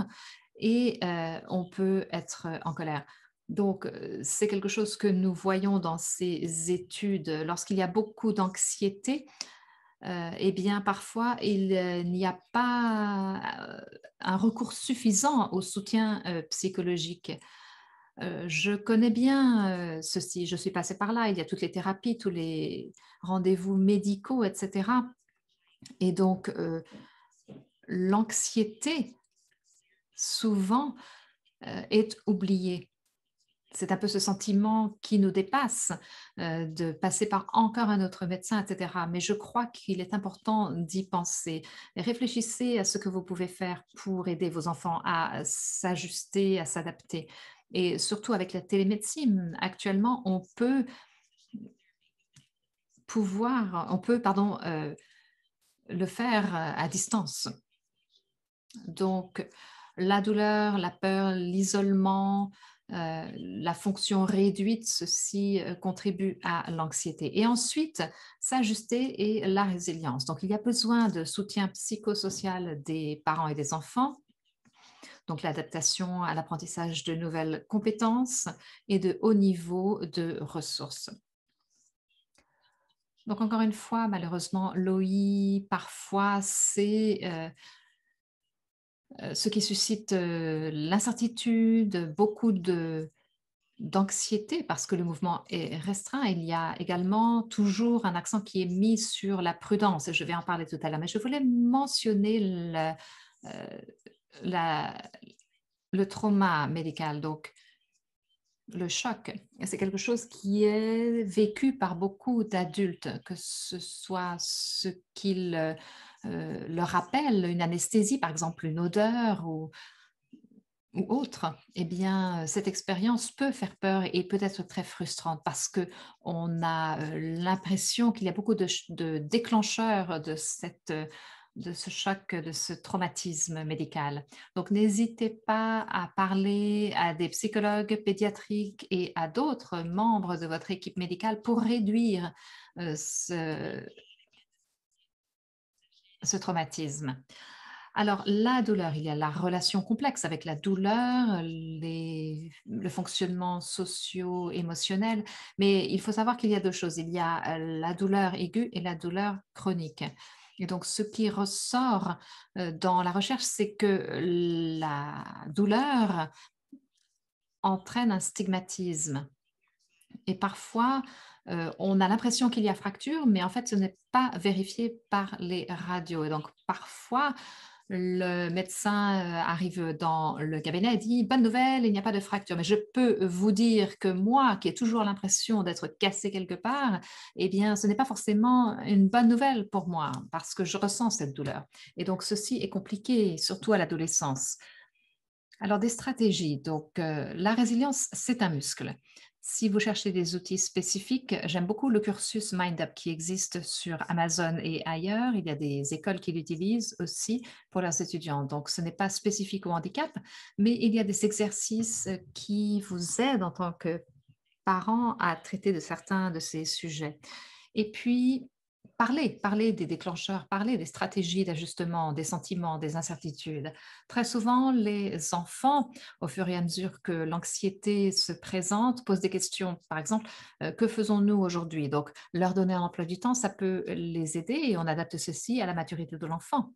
et euh, on peut être en colère. Donc, euh, c'est quelque chose que nous voyons dans ces études. Lorsqu'il y a beaucoup d'anxiété, euh, eh bien, parfois, il euh, n'y a pas euh, un recours suffisant au soutien psychologique. je connais bien ceci, je suis passée par là, il y a toutes les thérapies, tous les rendez-vous médicaux, etc. Et donc, l'anxiété, souvent, est oubliée c'est un peu ce sentiment qui nous dépasse euh, de passer par encore un autre médecin, etc. Mais je crois qu'il est important d'y penser. Réfléchissez à ce que vous pouvez faire pour aider vos enfants à s'ajuster, à s'adapter. Et surtout avec la télémédecine, actuellement, on peut pouvoir, on peut, pardon, euh, le faire euh, à distance. Donc, la douleur, la peur, l'isolement, euh, la fonction réduite, ceci euh, contribue à l'anxiété. Et ensuite, s'ajuster et la résilience. Donc, il y a besoin de soutien psychosocial des parents et des enfants, donc l'adaptation à l'apprentissage de nouvelles compétences et de haut niveau de ressources. Donc encore une fois, malheureusement, l'OI, parfois, c'est euh, euh, ce qui suscite euh, l'incertitude, beaucoup d'anxiété parce que le mouvement est restreint. Il y a également toujours un accent qui est mis sur la prudence. Je vais en parler tout à l'heure, mais je voulais mentionner le, euh, le trauma médical, donc le choc. C'est quelque chose qui est vécu par beaucoup d'adultes, que ce soit ce qu'ils euh, Le rappel, une anesthésie, par exemple une odeur ou, autre, eh bien, euh, cette expérience peut faire peur et peut être très frustrante parce que on a euh, l'impression qu'il y a beaucoup de, déclencheurs de cette de ce choc, de ce traumatisme médical. Donc, n'hésitez pas à parler à des psychologues pédiatriques et à d'autres membres de votre équipe médicale pour réduire ce, ce traumatisme. Alors, la douleur, il y a la relation complexe avec la douleur, les, le fonctionnement socio-émotionnel, mais il faut savoir qu'il y a deux choses. Il y a euh, la douleur aiguë et la douleur chronique. Et donc, ce qui ressort euh, dans la recherche, c'est que la douleur entraîne un stigmatisme. Et parfois, euh, on a l'impression qu'il y a fracture, mais en fait, ce n'est pas vérifié par les radios. Et donc, parfois, le médecin euh, arrive dans le cabinet et dit Bonne nouvelle, il n'y a pas de fracture. Mais je peux vous dire que moi, qui ai toujours l'impression d'être cassé quelque part, eh bien, ce n'est pas forcément une bonne nouvelle pour moi parce que je ressens cette douleur. Et donc, ceci est compliqué, surtout à l'adolescence. Alors, des stratégies. Donc, euh, la résilience, c'est un muscle. Si vous cherchez des outils spécifiques, j'aime beaucoup le cursus MindUp qui existe sur Amazon et ailleurs. Il y a des écoles qui l'utilisent aussi pour leurs étudiants. Donc, ce n'est pas spécifique au handicap, mais il y a des exercices qui vous aident en tant que parent à traiter de certains de ces sujets. Et puis, parler, parler des déclencheurs, parler des stratégies d'ajustement, des sentiments, des incertitudes. Très souvent, les enfants, au fur et à mesure que l'anxiété se présente, posent des questions. Par exemple, euh, que faisons-nous aujourd'hui Donc, leur donner un emploi du temps, ça peut les aider et on adapte ceci à la maturité de l'enfant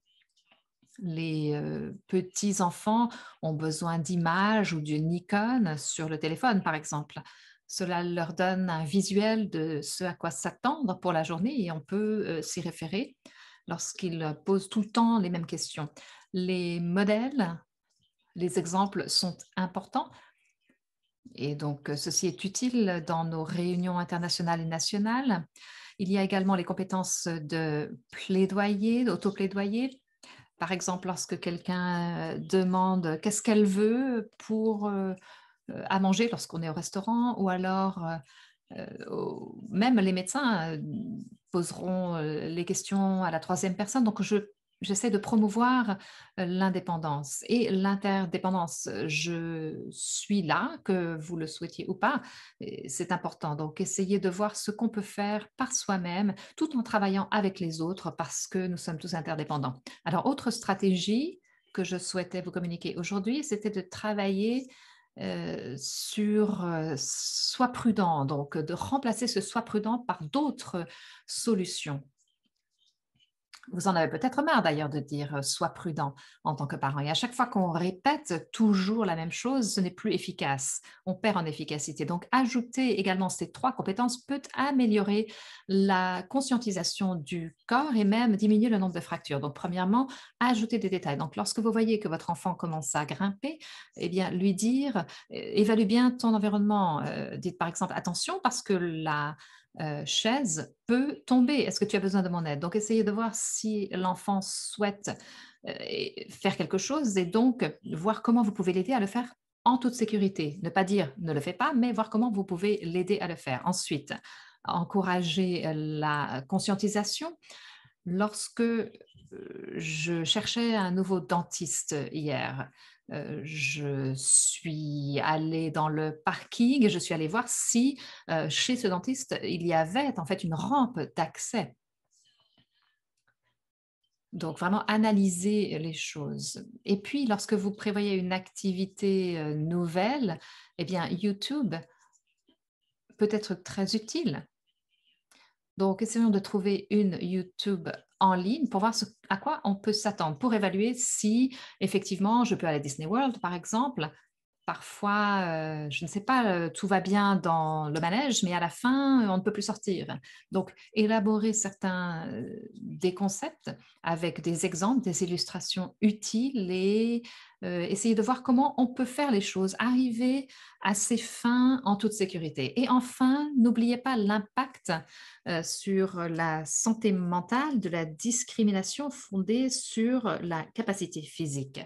les euh, petits enfants ont besoin d'images ou d'une icône sur le téléphone, par exemple. Cela leur donne un visuel de ce à quoi s'attendre pour la journée et on peut euh, s'y référer lorsqu'ils posent tout le temps les mêmes questions. Les modèles, les exemples sont importants et donc euh, ceci est utile dans nos réunions internationales et nationales. Il y a également les compétences de plaidoyer, d'autoplaidoyer, par exemple, lorsque quelqu'un euh, demande qu'est-ce qu'elle veut pour à manger lorsqu'on est au restaurant, ou alors euh, euh, même les médecins euh, poseront les questions à la troisième personne. Donc, j'essaie de promouvoir l'indépendance et l'interdépendance. Je suis là, que vous le souhaitiez ou pas, c'est important. Donc, essayez de voir ce qu'on peut faire par soi-même tout en travaillant avec les autres parce que nous sommes tous interdépendants. Alors, autre stratégie que je souhaitais vous communiquer aujourd'hui, c'était de travailler euh, sur euh, soi prudent, donc de remplacer ce sois prudent par d'autres solutions. Vous en avez peut-être marre d'ailleurs de dire euh, sois prudent en tant que parent. Et à chaque fois qu'on répète toujours la même chose, ce n'est plus efficace. On perd en efficacité. Donc, ajouter également ces trois compétences peut améliorer la conscientisation du corps et même diminuer le nombre de fractures. Donc, premièrement, ajouter des détails. Donc, lorsque vous voyez que votre enfant commence à grimper, eh bien, lui dire, euh, évalue bien ton environnement. Euh, dites par exemple, attention parce que la euh, chaise peut tomber. Est-ce que tu as besoin de mon aide Donc, essayez de voir si l'enfant souhaite euh, faire quelque chose et donc voir comment vous pouvez l'aider à le faire en toute sécurité. Ne pas dire ne le fais pas, mais voir comment vous pouvez l'aider à le faire. Ensuite, encourager la conscientisation. Lorsque euh, je cherchais un nouveau dentiste hier, euh, je suis allée dans le parking et je suis allée voir si euh, chez ce dentiste, il y avait en fait une rampe d'accès. Donc vraiment analyser les choses. Et puis lorsque vous prévoyez une activité euh, nouvelle, eh bien YouTube peut être très utile donc, essayons de trouver une YouTube en ligne pour voir ce, à quoi on peut s'attendre, pour évaluer si effectivement je peux aller à Disney World, par exemple, parfois, euh, je ne sais pas, euh, tout va bien dans le manège, mais à la fin, euh, on ne peut plus sortir. Donc, élaborer certains des concepts avec des exemples, des illustrations utiles et essayer de voir comment on peut faire les choses, arriver à ses fins en toute sécurité. Et enfin, n'oubliez pas l'impact sur la santé mentale de la discrimination fondée sur la capacité physique.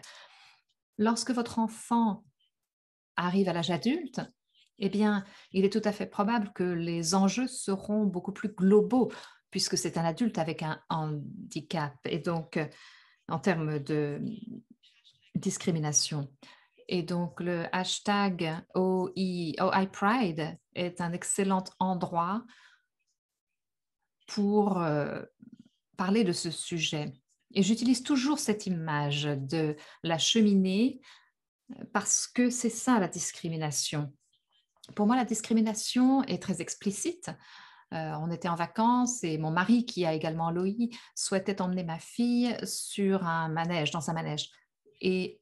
Lorsque votre enfant arrive à l'âge adulte, eh bien, il est tout à fait probable que les enjeux seront beaucoup plus globaux, puisque c'est un adulte avec un handicap, et donc euh, en termes de discrimination. Et donc, le hashtag OI, Pride est un excellent endroit pour euh, parler de ce sujet. Et j'utilise toujours cette image de la cheminée parce que c'est ça la discrimination. Pour moi, la discrimination est très explicite. Euh, on était en vacances et mon mari, qui a également l'OI, souhaitait emmener ma fille sur un manège, dans un manège. Et,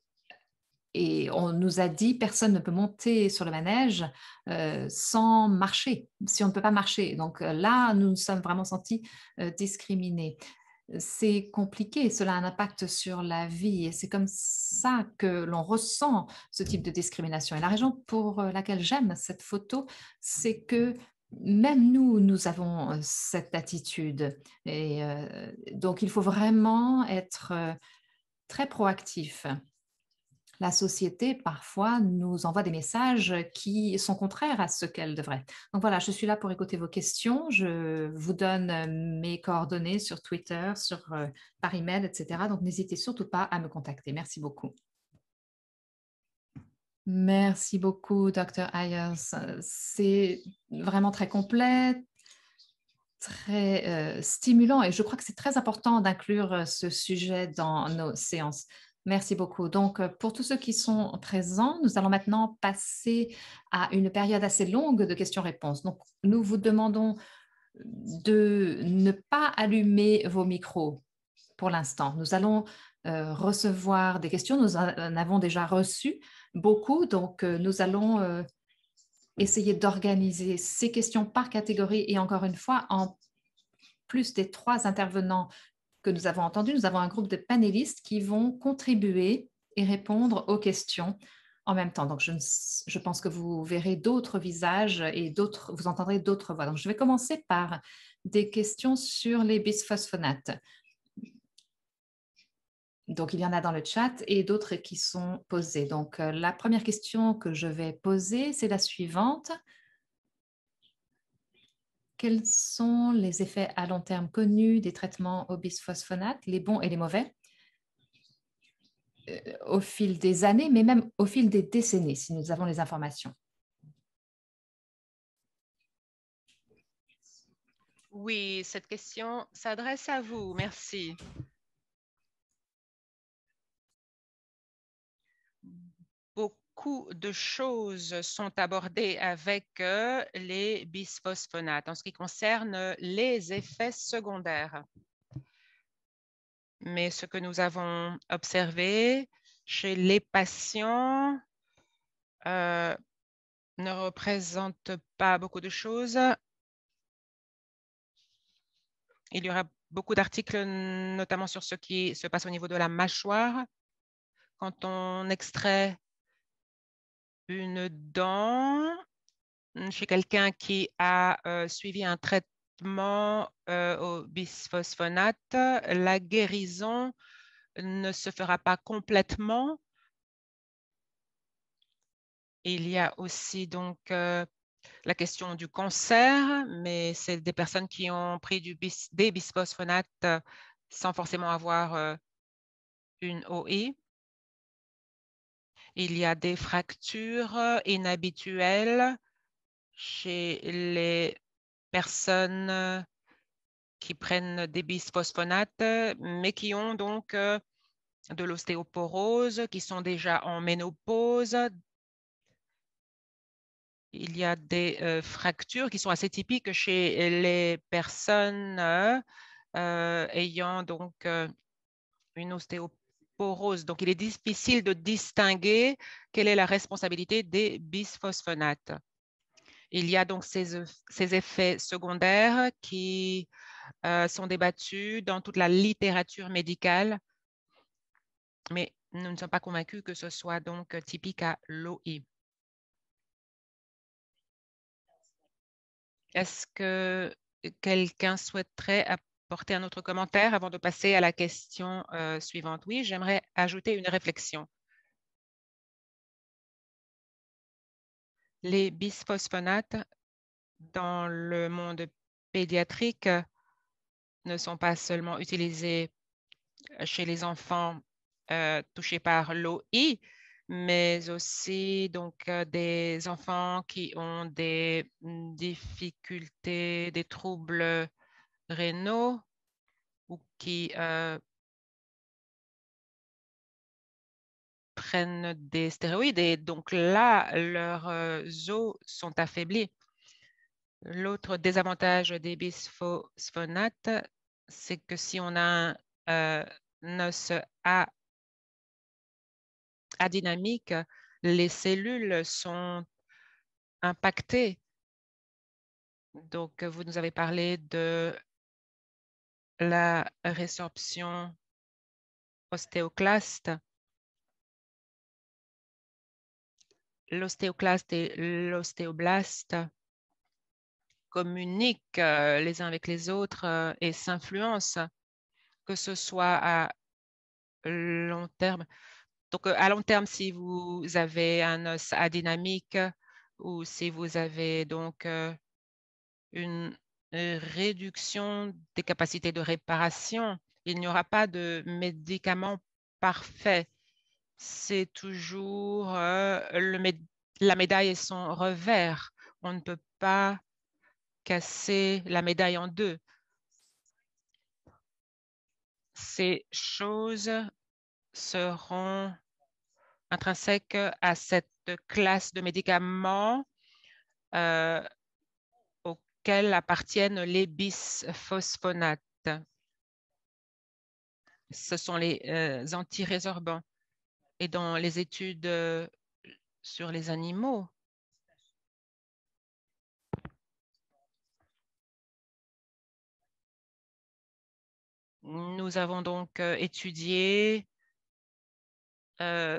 on nous a dit, personne ne peut monter sur le manège euh, sans marcher, si on ne peut pas marcher. Donc euh, là, nous nous sommes vraiment sentis discriminés c'est compliqué, cela a un impact sur la vie et c'est comme ça que l'on ressent ce type de discrimination. Et la raison pour euh, laquelle j'aime cette photo, c'est que même nous, nous avons euh, cette attitude. Et euh, donc, il faut vraiment être très proactif la société parfois nous envoie des messages qui sont contraires à ce qu'elle devrait. Donc voilà, je suis là pour écouter vos questions. Je vous donne euh, mes coordonnées sur Twitter, sur, euh, par email, etc. Donc n'hésitez surtout pas à me contacter. Merci beaucoup. Merci beaucoup, Dr. Ayers. C'est vraiment très complet, très euh, stimulant et je crois que c'est très important d'inclure ce sujet dans nos séances. Merci beaucoup. Donc, euh, pour tous ceux qui sont présents, nous allons maintenant passer à une période assez longue de questions-réponses. Donc, nous vous demandons de ne pas allumer vos micros pour l'instant. Nous allons euh, recevoir des questions. Nous en euh, avons déjà reçu beaucoup, donc nous allons essayer d'organiser ces questions par catégorie et encore une fois, en plus des trois intervenants que nous avons entendu, nous avons un groupe de panélistes qui vont contribuer et répondre aux questions en même temps. Donc, je, pense que vous verrez d'autres visages et vous entendrez d'autres voix. Donc, je vais commencer par des questions sur les bisphosphonates. Donc, il y en a dans le chat et d'autres qui sont posées. Donc, euh, la première question que je vais poser, c'est la suivante quels sont les effets à long terme connus des traitements au bisphosphonate, les bons et les mauvais, euh, au fil des années, mais même au fil des décennies, si nous avons les informations Oui, cette question s'adresse à vous. Merci. de choses sont abordées avec euh, les bisphosphonates en ce qui concerne euh, les effets secondaires. Mais ce que nous avons observé chez les patients euh, ne représente pas beaucoup de choses. Il y aura beaucoup d'articles, notamment sur ce qui se passe au niveau de la mâchoire. Quand on extrait une dent hmm, chez quelqu'un qui a euh, suivi un traitement euh, au bisphosphonate, la guérison ne se fera pas complètement. Il y a aussi donc euh, la question du cancer, mais c'est des personnes qui ont pris du bisphosphonate des bisphosphonates sans forcément avoir une OI. Il y a des fractures euh, inhabituelles chez les personnes euh, qui prennent des bisphosphonates, mais qui ont donc euh, de l'ostéoporose, qui sont déjà en ménopause. Il y a des fractures qui sont assez typiques chez les personnes ayant donc une ostéoporose rose Donc, il est difficile de distinguer quelle est la responsabilité des bisphosphonates. Il y a donc ces, effets secondaires qui euh, sont débattus dans toute la littérature médicale, mais nous ne sommes pas convaincus que ce soit donc typique à l'OI. Est-ce que quelqu'un souhaiterait porter un autre commentaire avant de passer à la question euh, suivante Oui, j'aimerais ajouter une réflexion. Les bisphosphonates dans le monde pédiatrique ne sont pas seulement utilisés chez les enfants euh, touchés par l'OI, mais aussi donc euh, des enfants qui ont des mm, difficultés, des troubles rénaux ou qui euh, prennent des stéroïdes et donc là, leurs euh, os sont affaiblis. L'autre désavantage des bisphosphonates, c'est que si on a un, euh, os dynamique, les cellules sont impactées. Donc, vous nous avez parlé de la résorption ostéoclaste. L'ostéoclaste et l'ostéoblaste communiquent euh, les uns avec les autres euh, et s'influencent, que ce soit à long terme. Donc, euh, à long terme, si vous avez un os dynamique ou si vous avez donc une euh, réduction des capacités de réparation. Il n'y aura pas de médicament parfait. C'est toujours euh, la médaille et son revers. On ne peut pas casser la médaille en deux. Ces choses seront intrinsèques à cette classe de médicaments. Euh, appartiennent les bisphosphonates. Ce sont les euh, antirésorbants. Et dans les études euh, sur les animaux, nous avons donc euh, étudié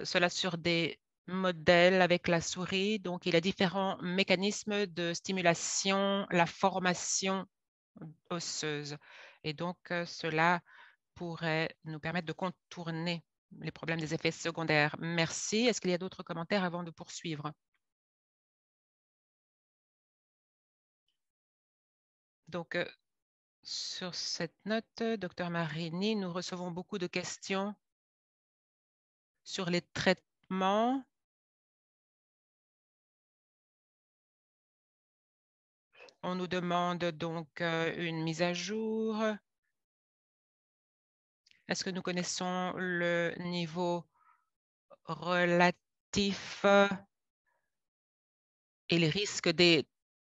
cela sur des modèle avec la souris. Donc, il y a différents mécanismes de stimulation, la formation osseuse. Et donc, euh, cela pourrait nous permettre de contourner les problèmes des effets secondaires. Merci. Est-ce qu'il y a d'autres commentaires avant de poursuivre? Donc, euh, sur cette note, docteur Marini, nous recevons beaucoup de questions sur les traitements on nous demande donc euh, une mise à jour. Est-ce que nous connaissons le niveau relatif euh, et les risques des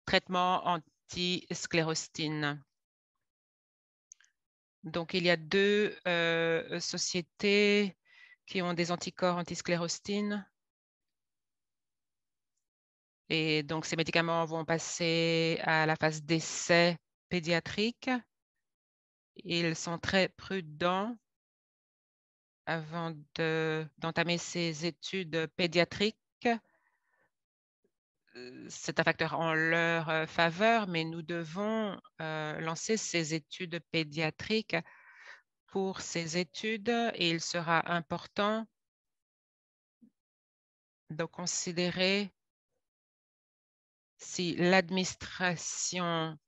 traitements anti-sclérostine? Donc, il y a deux euh, sociétés qui ont des anticorps anti-sclérostine. Et donc, ces médicaments vont passer à la phase d'essai pédiatrique. Ils sont très prudents avant d'entamer ces études pédiatriques. C'est un facteur en leur euh, faveur, mais nous devons euh, lancer ces études pédiatriques pour ces études et il sera important de considérer si l'administration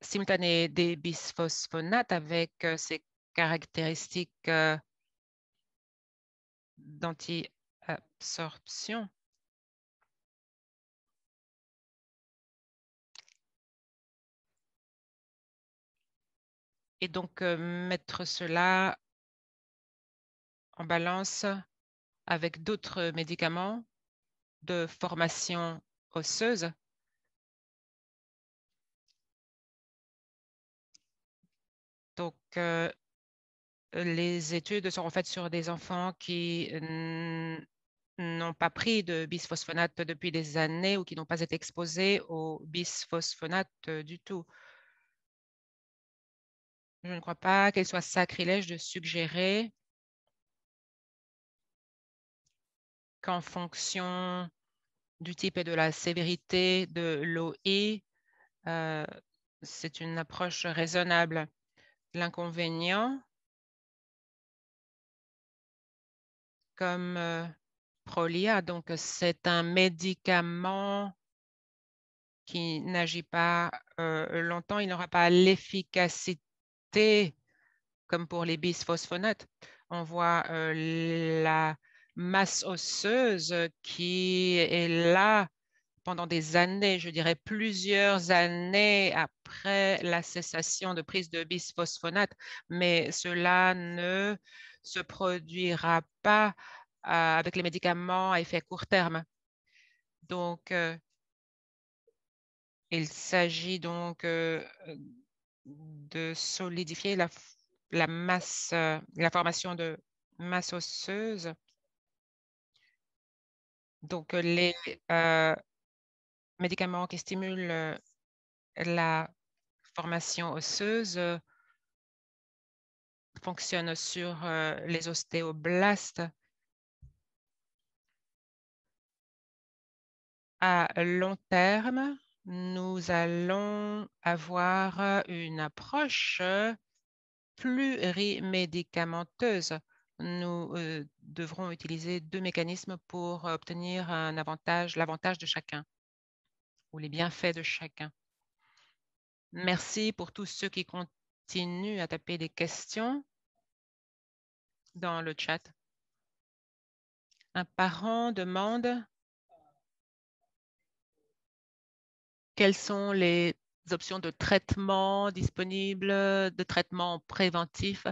simultanée des bisphosphonates avec ses euh, caractéristiques euh, d'anti-absorption et donc euh, mettre cela en balance avec d'autres médicaments de formation osseuse Donc, euh, les études seront faites sur des enfants qui n'ont pas pris de bisphosphonate depuis des années ou qui n'ont pas été exposés au bisphosphonate du tout. Je ne crois pas qu'il soit sacrilège de suggérer qu'en fonction du type et de la sévérité de l'OI, euh, c'est une approche raisonnable. L'inconvénient, comme euh, Prolia, donc c'est un médicament qui n'agit pas euh, longtemps, il n'aura pas l'efficacité comme pour les bisphosphonates. On voit la masse osseuse qui est là pendant des années, je dirais plusieurs années après la cessation de prise de bisphosphonate, mais cela ne se produira pas euh, avec les médicaments à effet court terme. Donc, euh, il s'agit donc euh, de solidifier la masse, la formation de masse osseuse donc, euh, les euh, médicaments qui stimulent euh, la formation osseuse fonctionnent sur les ostéoblastes à long terme. Nous allons avoir une approche plurimédicamenteuse nous euh, devrons utiliser deux mécanismes pour euh, obtenir un avantage, l'avantage de chacun ou les bienfaits de chacun. Merci pour tous ceux qui continuent à taper des questions dans le chat. Un parent demande quelles sont les options de traitement disponibles, de traitement préventif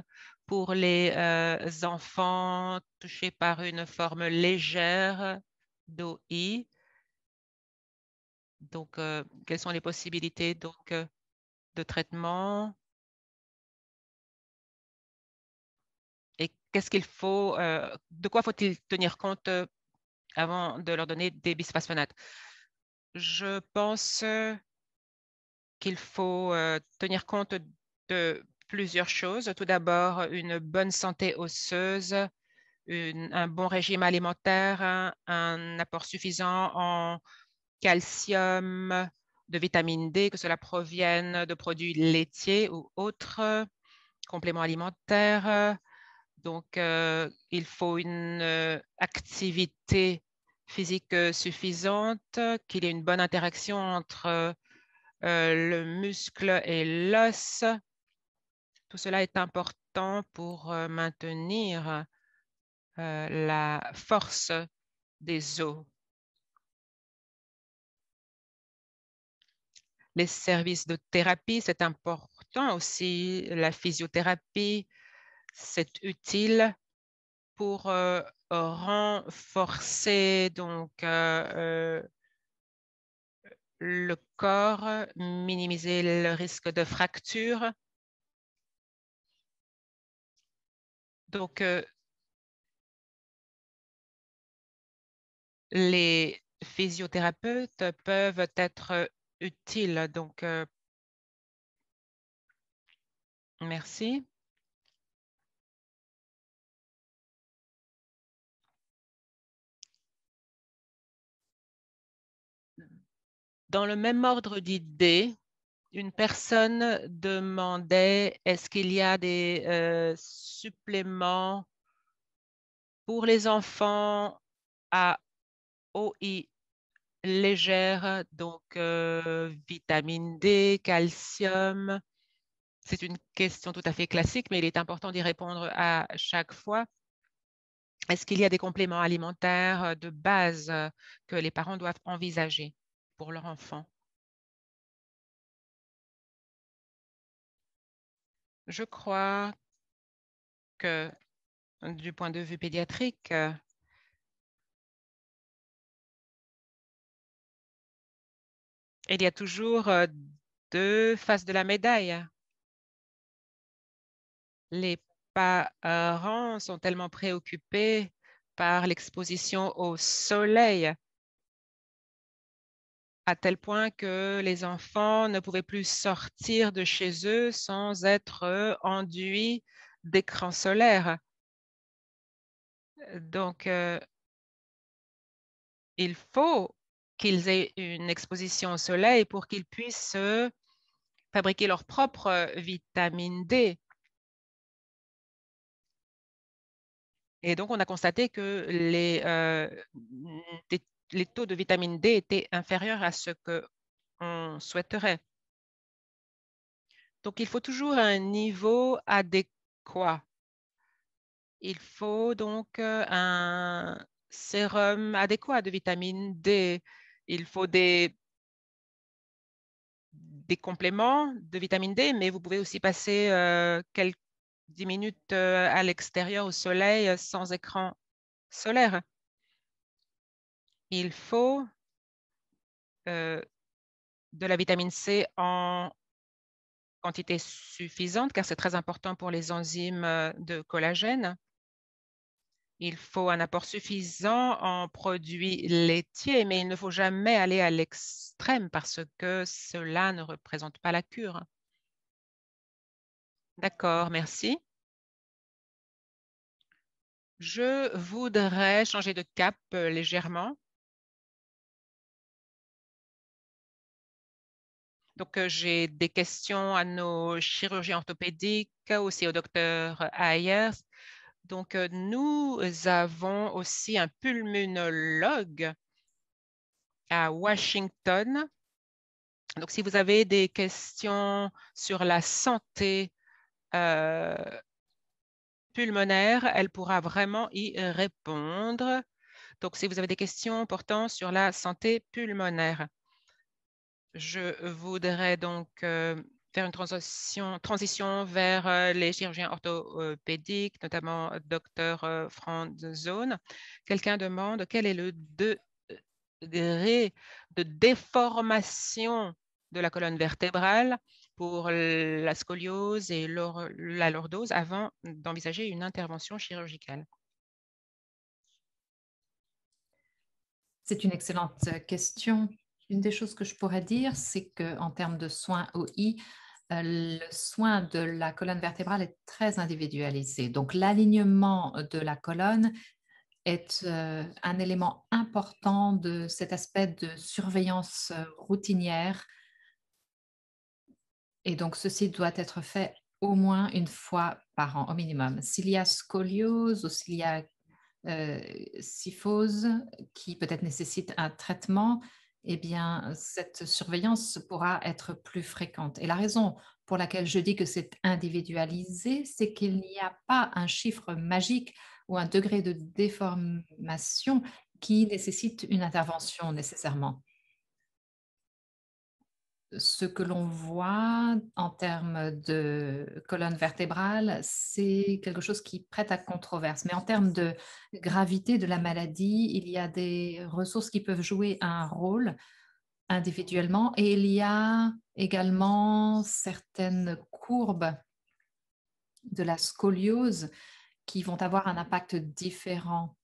pour les euh, enfants touchés par une forme légère d'OI. Donc, euh, quelles sont les possibilités euh, de traitement et qu'est-ce qu'il faut, de quoi faut-il tenir compte avant de leur donner des bisphosphonates Je pense qu'il faut tenir compte de plusieurs choses. Tout d'abord, une bonne santé osseuse, un bon régime alimentaire, un, apport suffisant en calcium, de vitamine D, que cela provienne de produits laitiers ou autres compléments alimentaires. Donc, euh, il faut une euh, activité physique suffisante, qu'il y ait une bonne interaction entre euh, le muscle et l'os, tout cela est important pour euh, maintenir euh, la force des os. Les services de thérapie, c'est important aussi. La physiothérapie, c'est utile pour euh, renforcer donc le corps, minimiser le risque de fracture Donc, euh, les physiothérapeutes peuvent être utiles. Donc, euh, merci. Dans le même ordre d'idées, une personne demandait est-ce qu'il y a des euh, suppléments pour les enfants à OI légère, donc euh, vitamine D, calcium. C'est une question tout à fait classique, mais il est important d'y répondre à chaque fois. Est-ce qu'il y a des compléments alimentaires euh, de base que les parents doivent envisager pour leur enfant? Je crois que du point de vue pédiatrique, euh, il y a toujours euh, deux faces de la médaille. Les parents sont tellement préoccupés par l'exposition au soleil à tel point que les enfants ne pouvaient plus sortir de chez eux sans être euh, enduits d'écran solaire. Donc, euh, il faut qu'ils aient une exposition au soleil pour qu'ils puissent euh, fabriquer leur propre vitamine D. Et donc, on a constaté que les, les taux de vitamine D étaient inférieurs à ce que souhaiterait. Donc, il faut toujours un niveau adéquat. Il faut donc euh, un sérum adéquat de vitamine D. Il faut des, compléments de vitamine D, mais vous pouvez aussi passer euh, quelques 10 minutes euh, à l'extérieur au soleil sans écran solaire il faut euh, de la vitamine C en quantité suffisante, car c'est très important pour les enzymes euh, de collagène. Il faut un apport suffisant en produits laitiers, mais il ne faut jamais aller à l'extrême parce que cela ne représente pas la cure. D'accord, merci. Je voudrais changer de cap euh, légèrement. Donc, euh, j'ai des questions à nos chirurgiens orthopédiques, aussi au docteur Ayers. Donc, euh, nous avons aussi un pulmonologue à Washington. Donc, si vous avez des questions sur la santé euh, pulmonaire, elle pourra vraiment y répondre. Donc, si vous avez des questions portant sur la santé pulmonaire. Je voudrais donc euh, faire une transition, vers euh, les chirurgiens orthopédiques, notamment euh, Dr. Franz Zone. Quelqu'un demande quel est le degré de déformation de la colonne vertébrale pour la scoliose et la lordose avant d'envisager une intervention chirurgicale. C'est une excellente question. Une des choses que je pourrais dire, c'est qu'en termes de soins OI, euh, le soin de la colonne vertébrale est très individualisé. Donc l'alignement de la colonne est euh, un élément important de cet aspect de surveillance euh, routinière. Et donc ceci doit être fait au moins une fois par an, au minimum. S'il y a scoliose ou s'il y a syphose qui peut-être nécessite un traitement, eh bien, cette surveillance pourra être plus fréquente. Et la raison pour laquelle je dis que c'est individualisé, c'est qu'il n'y a pas un chiffre magique ou un degré de déformation qui nécessite une intervention nécessairement ce que l'on voit en termes de colonne vertébrale, c'est quelque chose qui prête à controverse. Mais en termes de gravité de la maladie, il y a des ressources qui peuvent jouer un rôle individuellement et il y a également certaines courbes de la scoliose qui vont avoir un impact différent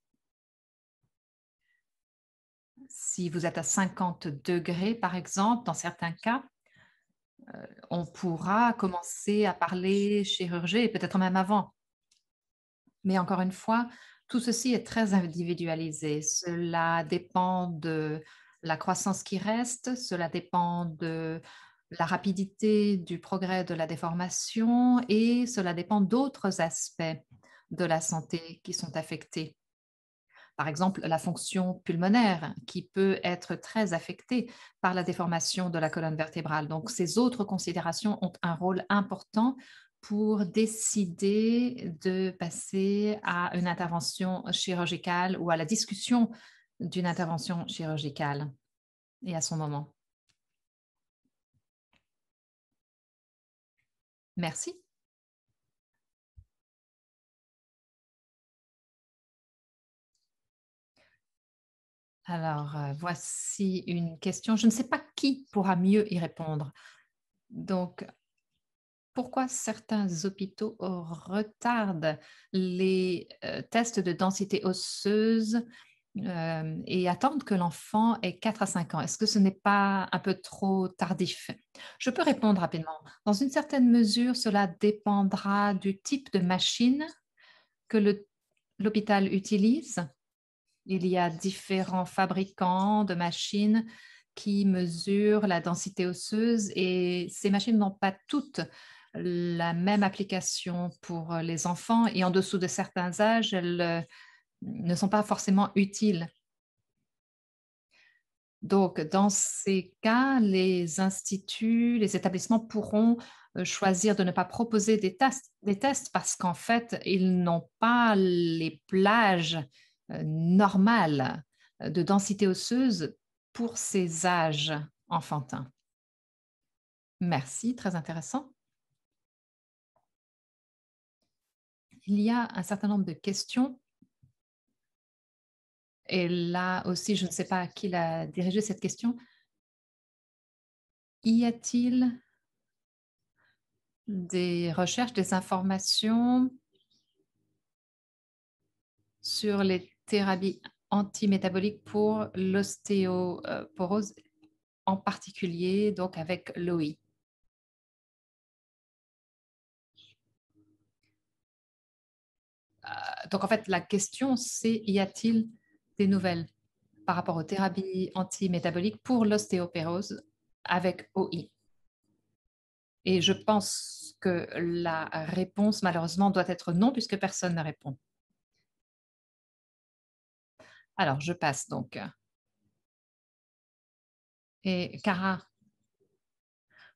si vous êtes à 50 degrés, par exemple, dans certains cas, euh, on pourra commencer à parler chirurgie peut-être même avant. Mais encore une fois, tout ceci est très individualisé. Cela dépend de la croissance qui reste, cela dépend de la rapidité du progrès de la déformation et cela dépend d'autres aspects de la santé qui sont affectés par exemple la fonction pulmonaire qui peut être très affectée par la déformation de la colonne vertébrale. Donc ces autres considérations ont un rôle important pour décider de passer à une intervention chirurgicale ou à la discussion d'une intervention chirurgicale et à son moment. Merci. Alors, euh, voici une question. Je ne sais pas qui pourra mieux y répondre. Donc, pourquoi certains hôpitaux retardent les euh, tests de densité osseuse euh, et attendent que l'enfant ait 4 à 5 ans Est-ce que ce n'est pas un peu trop tardif Je peux répondre rapidement. Dans une certaine mesure, cela dépendra du type de machine que l'hôpital utilise il y a différents fabricants de machines qui mesurent la densité osseuse et ces machines n'ont pas toutes la même application pour les enfants et en dessous de certains âges, elles euh, ne sont pas forcément utiles. Donc, dans ces cas, les instituts, les établissements pourront euh, choisir de ne pas proposer des tests, parce qu'en fait, ils n'ont pas les plages euh, normale euh, de densité osseuse pour ces âges enfantins. Merci, très intéressant. Il y a un certain nombre de questions. Et là aussi, je ne sais pas à qui l'a dirigé cette question. Y a-t-il des recherches, des informations sur les thérapie antimétabolique pour l'ostéoporose en particulier, donc avec l'OI. Euh, donc en fait, la question, c'est y a-t-il des nouvelles par rapport aux thérapies antimétaboliques pour l'ostéoporose avec OI Et je pense que la réponse, malheureusement, doit être non, puisque personne ne répond. Alors, je passe donc. Et Cara,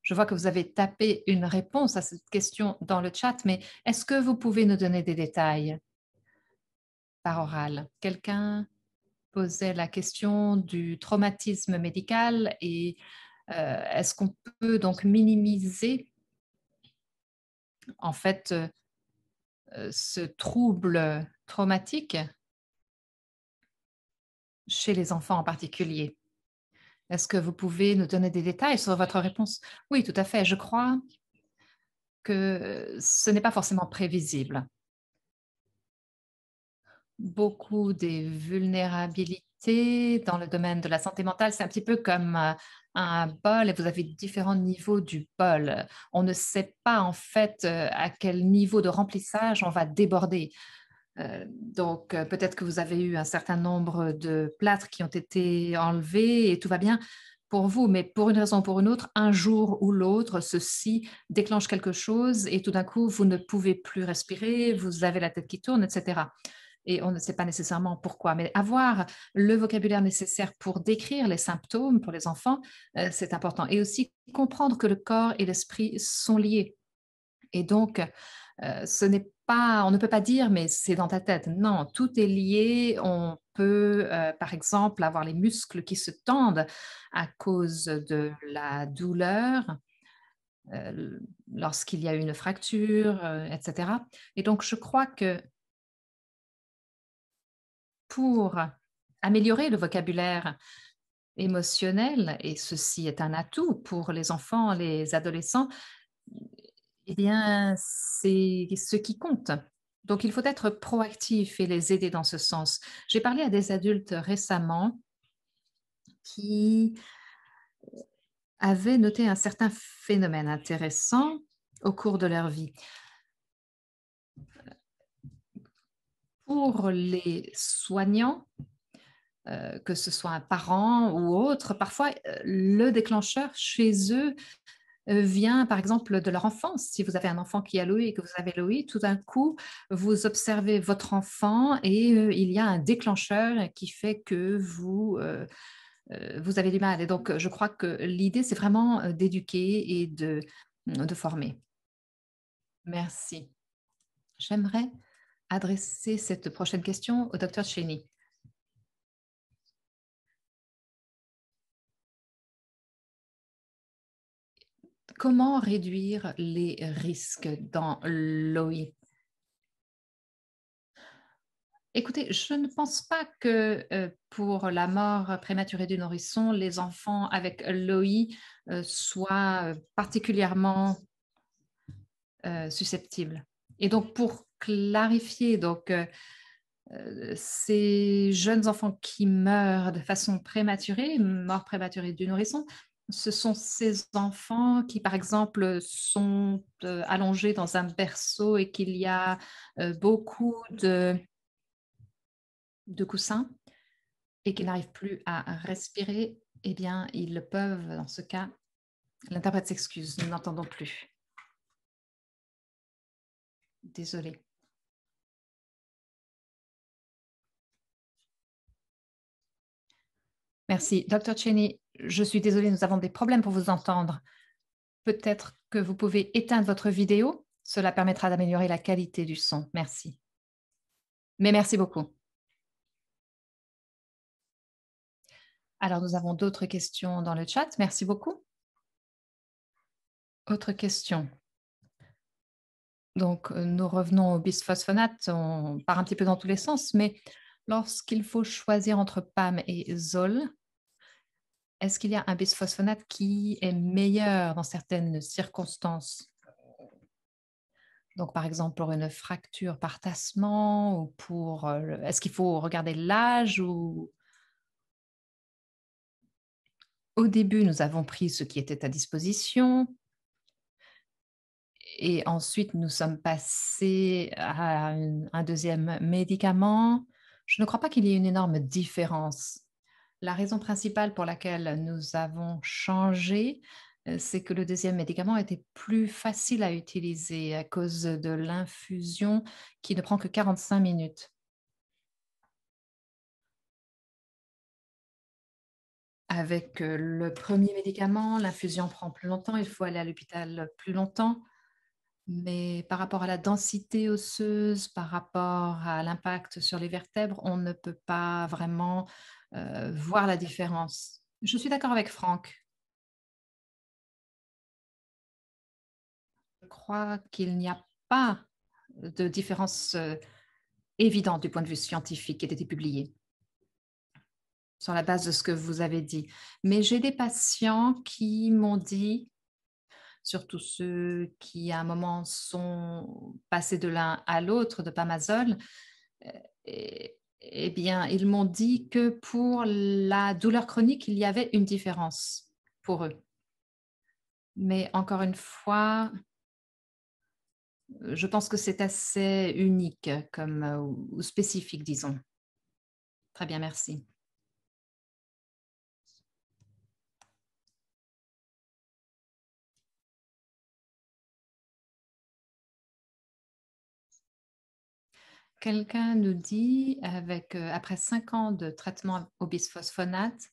je vois que vous avez tapé une réponse à cette question dans le chat, mais est-ce que vous pouvez nous donner des détails par oral Quelqu'un posait la question du traumatisme médical et euh, est-ce qu'on peut donc minimiser en fait euh, ce trouble traumatique chez les enfants en particulier. Est-ce que vous pouvez nous donner des détails sur votre réponse Oui, tout à fait. Je crois que ce n'est pas forcément prévisible. Beaucoup des vulnérabilités dans le domaine de la santé mentale, c'est un petit peu comme euh, un bol et vous avez différents niveaux du bol. On ne sait pas en fait euh, à quel niveau de remplissage on va déborder. Euh, donc euh, peut-être que vous avez eu un certain nombre de plâtres qui ont été enlevés et tout va bien pour vous, mais pour une raison ou pour une autre, un jour ou l'autre, ceci déclenche quelque chose et tout d'un coup, vous ne pouvez plus respirer, vous avez la tête qui tourne, etc. Et on ne sait pas nécessairement pourquoi, mais avoir le vocabulaire nécessaire pour décrire les symptômes pour les enfants, euh, c'est important. Et aussi comprendre que le corps et l'esprit sont liés et donc, euh, ce n'est pas, on ne peut pas dire, mais c'est dans ta tête. Non, tout est lié. On peut, euh, par exemple, avoir les muscles qui se tendent à cause de la douleur euh, lorsqu'il y a une fracture, etc. Et donc, je crois que pour améliorer le vocabulaire émotionnel, et ceci est un atout pour les enfants, les adolescents, eh bien, c'est ce qui compte. Donc, il faut être proactif et les aider dans ce sens. J'ai parlé à des adultes récemment qui avaient noté un certain phénomène intéressant au cours de leur vie. Pour les soignants, euh, que ce soit un parent ou autre, parfois euh, le déclencheur chez eux euh, vient par exemple de leur enfance. Si vous avez un enfant qui a l'OI et que vous avez l'OI, tout d'un coup, vous observez votre enfant et euh, il y a un déclencheur qui fait que vous... Euh, avez du mal. Et donc, je crois que l'idée, c'est vraiment d'éduquer et de, de former. Merci. J'aimerais adresser cette prochaine question au docteur Cheney. comment réduire les risques dans l'OI Écoutez, je ne pense pas que euh, pour la mort prématurée du nourrisson, les enfants avec l'OI euh, soient euh, particulièrement susceptibles. Et donc, pour clarifier, donc, ces jeunes enfants qui meurent de façon prématurée, mort prématurée du nourrisson, ce sont ces enfants qui, par exemple, sont euh, allongés dans un berceau et qu'il y a euh, beaucoup de, coussins et qu'ils n'arrivent plus à respirer, eh bien, ils peuvent, dans ce cas, l'interprète s'excuse, nous n'entendons plus. Désolé. Merci. Dr. Cheney, je suis désolée, nous avons des problèmes pour vous entendre. Peut-être que vous pouvez éteindre votre vidéo. Cela permettra d'améliorer la qualité du son. Merci. Mais merci beaucoup. Alors, nous avons d'autres questions dans le chat. Merci beaucoup. Autre question. Donc, euh, nous revenons au bisphosphonate. On part un petit peu dans tous les sens, mais lorsqu'il faut choisir entre PAM et ZOL, est-ce qu'il y a un bisphosphonate qui est meilleur dans certaines circonstances donc, par exemple, pour une fracture par tassement ou pour. Euh, est-ce qu'il faut regarder l'âge ou. Au début, nous avons pris ce qui était à disposition. Et ensuite, nous sommes passés à un deuxième médicament. Je ne crois pas qu'il y ait une énorme différence la raison principale pour laquelle nous avons changé, euh, c'est que le deuxième médicament était plus facile à utiliser à cause de l'infusion qui ne prend que 45 minutes. Avec euh, le premier médicament, l'infusion prend plus longtemps, il faut aller à l'hôpital plus longtemps, mais par rapport à la densité osseuse, par rapport à l'impact sur les vertèbres, on ne peut pas vraiment euh, voir la différence. Je suis d'accord avec Franck. Je crois qu'il n'y a pas de différence euh, évidente du point de vue scientifique qui a été publiée sur la base de ce que vous avez dit. Mais j'ai des patients qui m'ont dit, surtout ceux qui à un moment sont passés de l'un à l'autre de Pamazol, euh, et eh bien, ils m'ont dit que pour la douleur chronique, il y avait une différence pour eux. Mais encore une fois, je pense que c'est assez unique comme, euh, ou spécifique, disons. Très bien, merci. Quelqu'un nous dit, avec, euh, après cinq ans de traitement au bisphosphonate,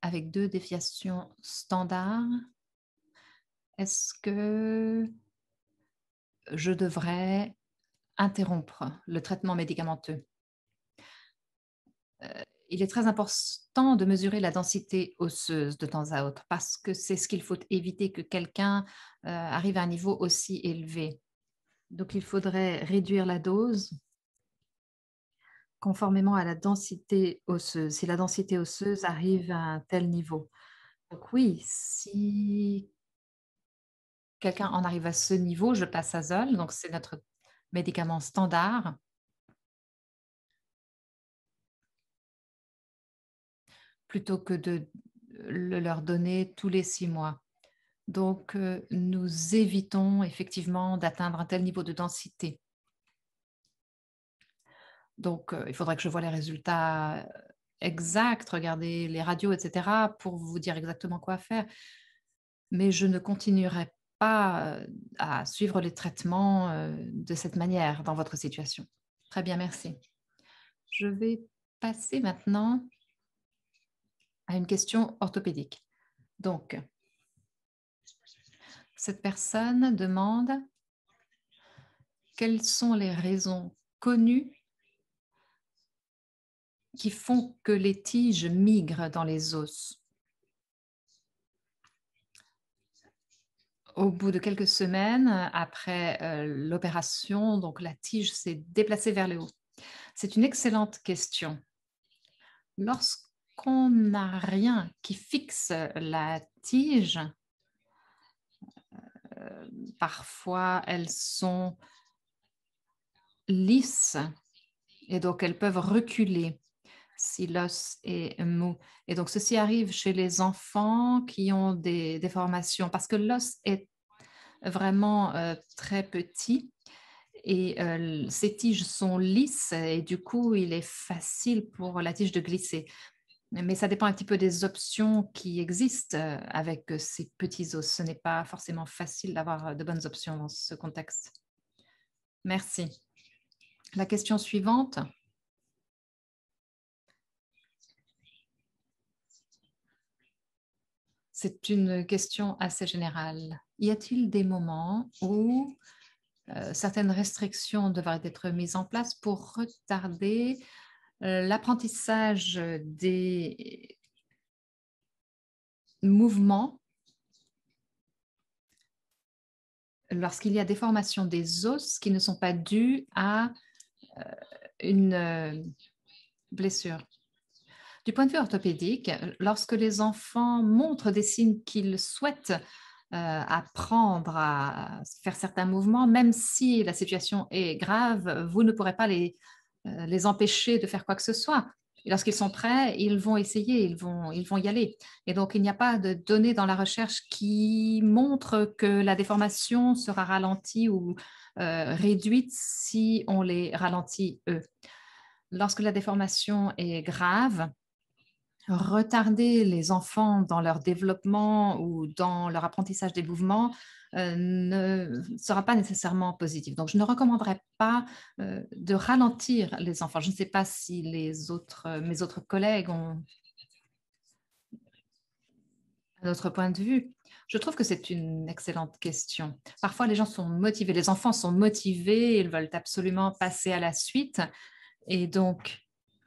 avec deux défiations standards, est-ce que je devrais interrompre le traitement médicamenteux euh, Il est très important de mesurer la densité osseuse de temps à autre parce que c'est ce qu'il faut éviter que quelqu'un euh, arrive à un niveau aussi élevé. Donc il faudrait réduire la dose conformément à la densité osseuse, si la densité osseuse arrive à un tel niveau. Donc oui, si quelqu'un en arrive à ce niveau, je passe à Zol, donc c'est notre médicament standard. plutôt que de le leur donner tous les six mois. Donc, euh, nous évitons effectivement d'atteindre un tel niveau de densité. Donc, euh, il faudrait que je vois les résultats euh, exacts, regarder les radios, etc., pour vous dire exactement quoi faire. Mais je ne continuerai pas à suivre les traitements de cette manière dans votre situation. Très bien, merci. Je vais passer maintenant à une question orthopédique. Donc, cette personne demande quelles sont les raisons connues qui font que les tiges migrent dans les os. Au bout de quelques semaines, après euh, l'opération, donc la tige s'est déplacée vers le haut. C'est une excellente question. Lorsqu'on n'a rien qui fixe la tige, parfois, elles sont lisses et donc elles peuvent reculer si l'os est mou. Et donc ceci arrive chez les enfants qui ont des déformations parce que l'os est vraiment euh, très petit et ces euh, tiges sont lisses et du coup il est facile pour la tige de glisser mais ça dépend un petit peu des options qui existent euh, avec euh, ces petits os. Ce n'est pas forcément facile d'avoir euh, de bonnes options dans ce contexte. Merci. La question suivante. C'est une question assez générale. Y a-t-il des moments où certaines restrictions devraient être mises en place pour retarder euh, l'apprentissage des mouvements lorsqu'il y a déformation des os qui ne sont pas dues à euh, une euh, blessure. Du point de vue orthopédique, lorsque les enfants montrent des signes qu'ils souhaitent apprendre à faire certains mouvements, même si la situation est grave, vous ne pourrez pas les euh, les empêcher de faire quoi que ce soit. Et lorsqu'ils sont prêts, ils vont essayer, ils vont, ils vont y aller. Et donc, il n'y a pas de données dans la recherche qui montrent que la déformation sera ralentie ou euh, réduite si on les ralentit eux. Lorsque la déformation est grave, retarder les enfants dans leur développement ou dans leur apprentissage des mouvements euh, ne sera pas nécessairement positif. Donc, je ne recommanderais pas euh, de ralentir les enfants. Je ne sais pas si les autres, euh, mes autres collègues ont un autre point de vue. Je trouve que c'est une excellente question. Parfois, les gens sont motivés, les enfants sont motivés, ils veulent absolument passer à la suite. Et donc,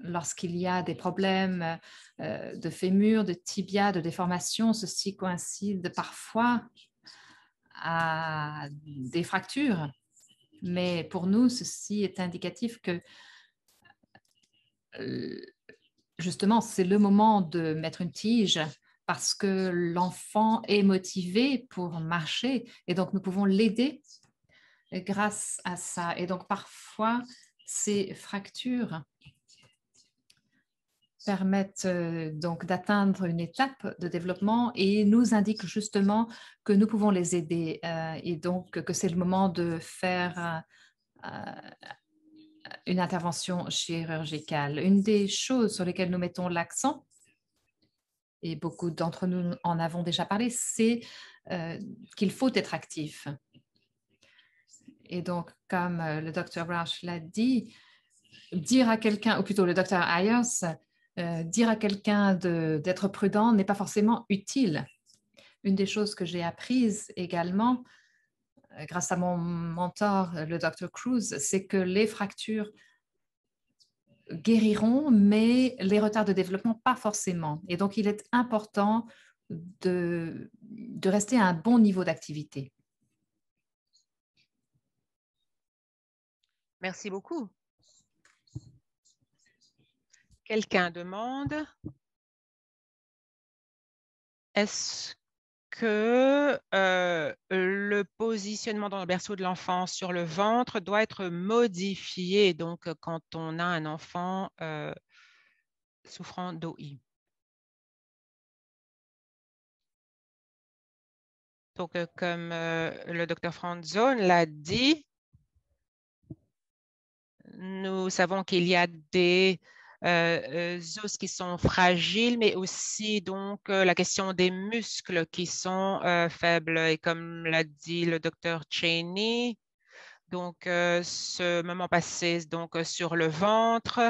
lorsqu'il y a des problèmes euh, de fémur, de tibia, de déformation, ceci coïncide parfois à des fractures. Mais pour nous, ceci est indicatif que euh, justement, c'est le moment de mettre une tige parce que l'enfant est motivé pour marcher et donc nous pouvons l'aider grâce à ça. Et donc parfois, ces fractures permettent euh, donc d'atteindre une étape de développement et nous indiquent justement que nous pouvons les aider euh, et donc que c'est le moment de faire euh, une intervention chirurgicale. Une des choses sur lesquelles nous mettons l'accent, et beaucoup d'entre nous en avons déjà parlé, c'est qu'il faut être actif. Et donc, comme le docteur Rush l'a dit, dire à quelqu'un, ou plutôt le docteur Ayers, euh, dire à quelqu'un d'être prudent n'est pas forcément utile. Une des choses que j'ai apprises également, euh, grâce à mon mentor, euh, le Dr. Cruz, c'est que les fractures guériront, mais les retards de développement, pas forcément. Et donc, il est important de rester à un bon niveau d'activité. Merci beaucoup. Quelqu'un demande est-ce que euh, le positionnement dans le berceau de l'enfant sur le ventre doit être modifié, donc quand on a un enfant euh, souffrant d'OI. Donc, euh, comme le docteur Franzone l'a dit, nous savons qu'il y a des euh, euh, os qui sont fragiles, mais aussi donc euh, la question des muscles qui sont faibles. Et comme l'a dit le docteur Cheney, donc ce moment passé donc sur le ventre,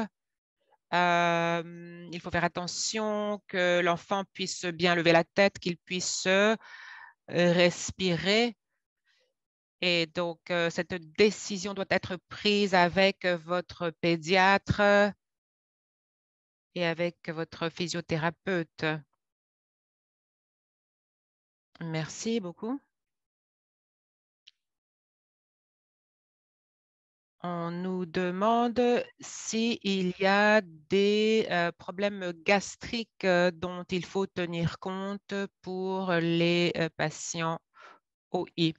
il faut faire attention que l'enfant puisse bien lever la tête, qu'il puisse respirer. Et donc, cette décision doit être prise avec votre pédiatre et avec votre physiothérapeute. Merci beaucoup. On nous demande s'il y a des euh, problèmes gastriques euh, dont il faut tenir compte pour les euh, patients OI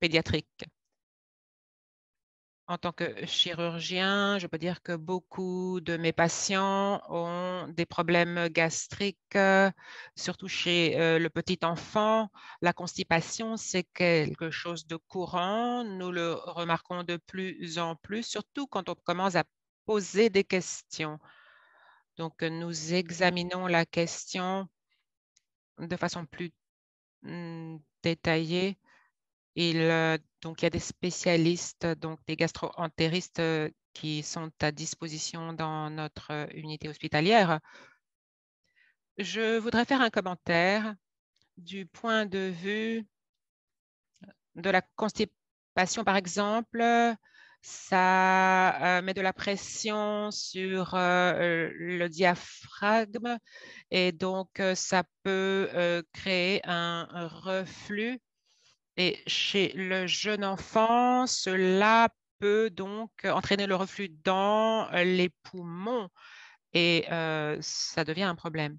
pédiatriques en tant que chirurgien, je peux dire que beaucoup de mes patients ont des problèmes gastriques, euh, surtout chez euh, le petit enfant. La constipation, c'est quelque chose de courant. Nous le remarquons de plus en plus, surtout quand on commence à poser des questions. Donc, nous examinons la question de façon plus hmm, détaillée il, euh, donc, il y a des spécialistes, donc des gastro euh, qui sont à disposition dans notre euh, unité hospitalière. Je voudrais faire un commentaire du point de vue de la constipation, par exemple. Ça met de la pression sur le diaphragme et donc ça peut créer un reflux et chez le jeune enfant, cela peut donc entraîner le reflux dans euh, les poumons et euh, ça devient un problème.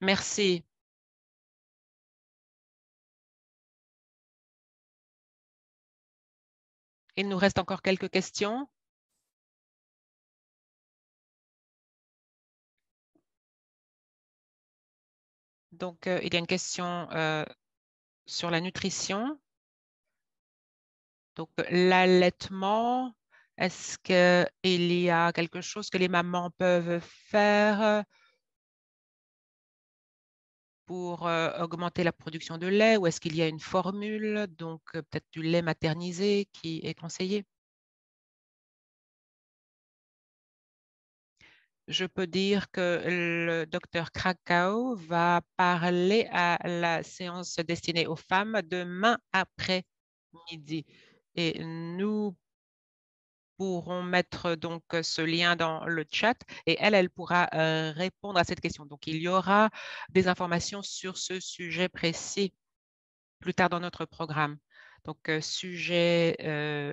Merci. Il nous reste encore quelques questions. donc, euh, il y a une question euh, sur la nutrition. Donc, l'allaitement, est-ce qu'il y a quelque chose que les mamans peuvent faire pour euh, augmenter la production de lait ou est-ce qu'il y a une formule, donc peut-être du lait maternisé qui est conseillé je peux dire que le docteur Krakau va parler à la séance destinée aux femmes demain après-midi. Et nous pourrons mettre donc ce lien dans le chat et elle, elle pourra euh, répondre à cette question. Donc, il y aura des informations sur ce sujet précis plus tard dans notre programme. Donc, euh, sujet euh,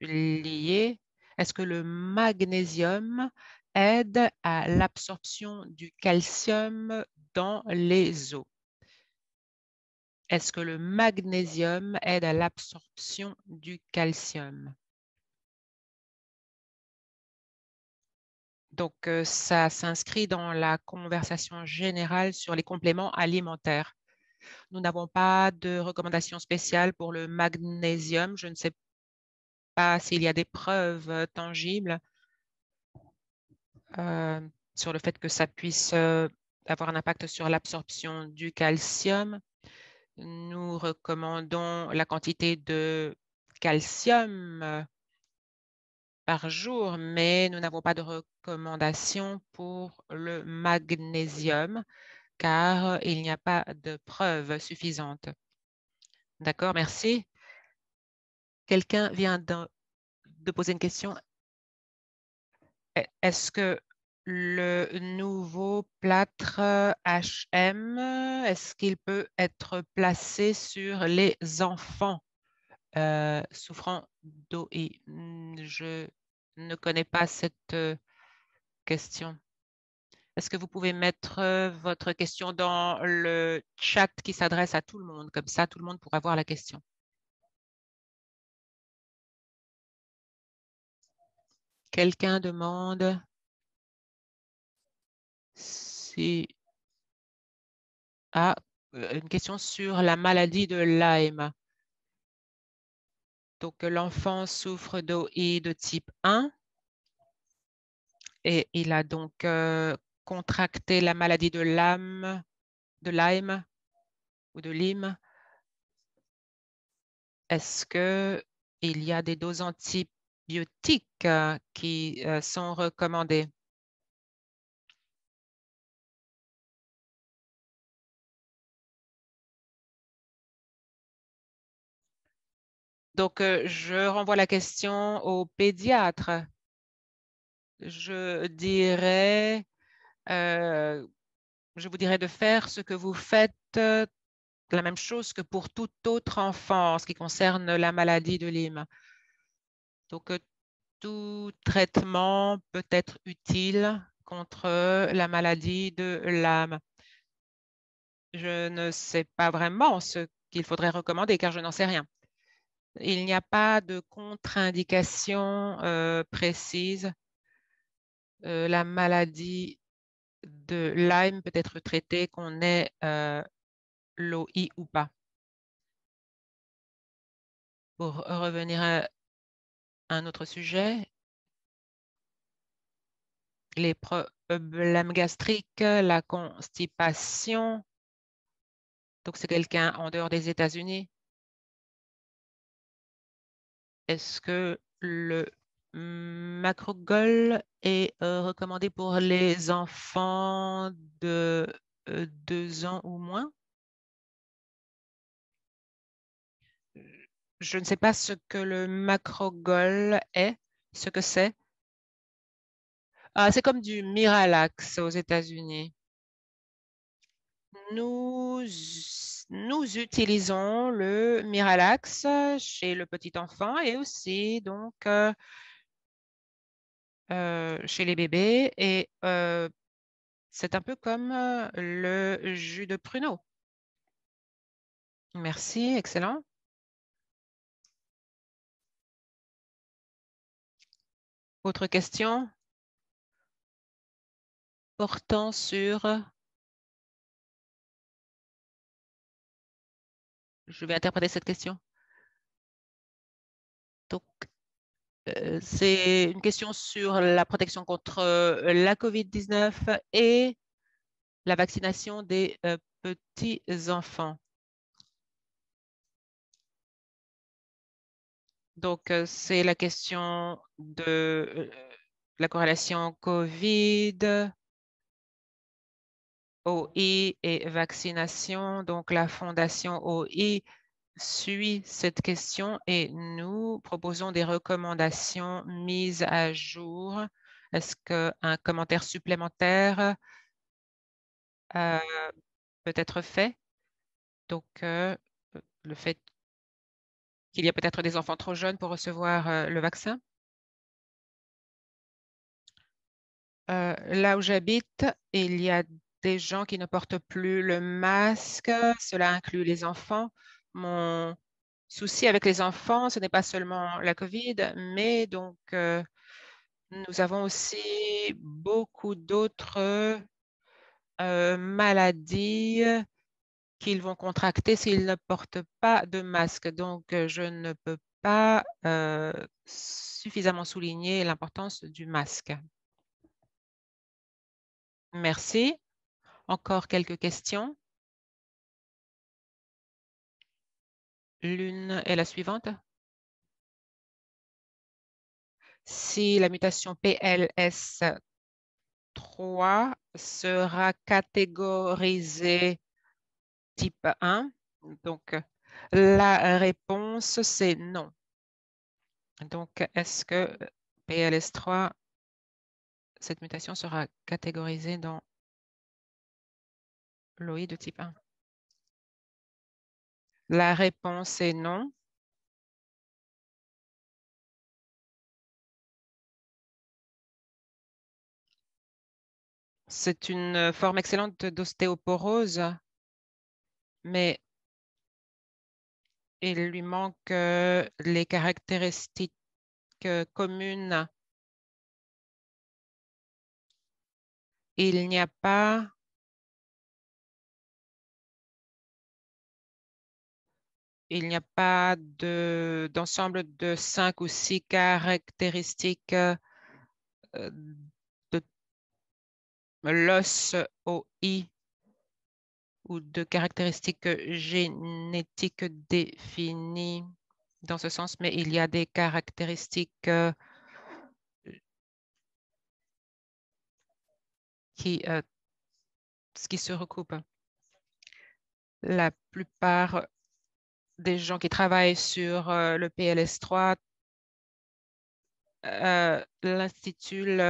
lié est-ce que le magnésium aide à l'absorption du calcium dans les os? Est-ce que le magnésium aide à l'absorption du calcium? Donc, euh, ça s'inscrit dans la conversation générale sur les compléments alimentaires. Nous n'avons pas de recommandation spéciale pour le magnésium. Je ne sais pas, s'il y a des preuves euh, tangibles euh, sur le fait que ça puisse euh, avoir un impact sur l'absorption du calcium, nous recommandons la quantité de calcium par jour, mais nous n'avons pas de recommandation pour le magnésium car il n'y a pas de preuves suffisantes. D'accord, merci. Quelqu'un vient de, poser une question. E, est-ce que le nouveau plâtre HM, est-ce qu'il peut être placé sur les enfants euh, souffrant d'OI mm, Je ne connais pas cette euh, question. Est-ce que vous pouvez mettre euh, votre question dans le chat qui s'adresse à tout le monde Comme ça, tout le monde pourra voir la question. Quelqu'un demande si... Ah, euh, une question sur la maladie de Lyme. Donc, l'enfant souffre d'OI de type 1 et il a donc euh, contracté la maladie de Lyme, de Lyme ou de Lyme. Est-ce qu'il y a des doses anti biotiques euh, qui euh, sont recommandés. Donc, euh, je renvoie la question au pédiatre. Je dirais, je vous dirais de faire ce que vous faites, la même chose que pour tout autre enfant en ce qui concerne la maladie de Lyme. Donc, euh, tout traitement peut être utile contre la maladie de l'âme. Je ne sais pas vraiment ce qu'il faudrait recommander car je n'en sais rien. Il n'y a pas de contre-indication euh, précise. Euh, la maladie de Lyme peut être traitée qu'on ait l'OI ou pas. Pour revenir à un autre sujet. Les problèmes gastriques, la constipation. Donc, c'est quelqu'un en dehors des États-Unis. Est-ce que le macrogol est euh, recommandé pour les enfants de euh, deux ans ou moins? je ne sais pas ce que le macrogol est, ce que c'est. Ah, c'est comme du Miralax aux États-Unis. Nous, nous utilisons le Miralax chez le petit enfant et aussi donc euh, euh, chez les bébés et euh, c'est un peu comme le jus de pruneau. Merci, excellent. Autre question portant sur... Je vais interpréter cette question. Donc, euh, c'est une question sur la protection contre euh, la COVID-19 et la vaccination des euh, petits-enfants. Donc, c'est la question de euh, la corrélation COVID, OI et vaccination. Donc, la Fondation OI suit cette question et nous proposons des recommandations mises à jour. Est-ce qu'un commentaire supplémentaire euh, peut être fait? Donc, euh, le fait qu'il y a peut-être des enfants trop jeunes pour recevoir le vaccin. Euh, là où j'habite, il y a des gens qui ne portent plus le masque. Cela inclut les enfants. Mon souci avec les enfants, ce n'est pas seulement la COVID, mais donc euh, nous avons aussi beaucoup d'autres euh, maladies qu'ils vont contracter s'ils ne portent pas de masque. Donc, je ne peux pas suffisamment souligner l'importance du masque. Merci. Encore quelques questions L'une est la suivante. Si la mutation PLS3 sera catégorisée type 1, donc la réponse, c'est non. Donc, est-ce que PLS3 cette mutation sera catégorisée dans l'OI de type 1 La réponse est non. C'est une forme excellente d'ostéoporose, mais il lui manque euh, les caractéristiques euh, communes il n'y a pas il n'y a pas d'ensemble de, de cinq ou six caractéristiques euh, de l'os OI ou de caractéristiques génétiques définies dans ce sens, mais il y a des caractéristiques euh, qui, euh, qui se recoupent. La plupart des gens qui travaillent sur euh, le PLS3 euh, l'institut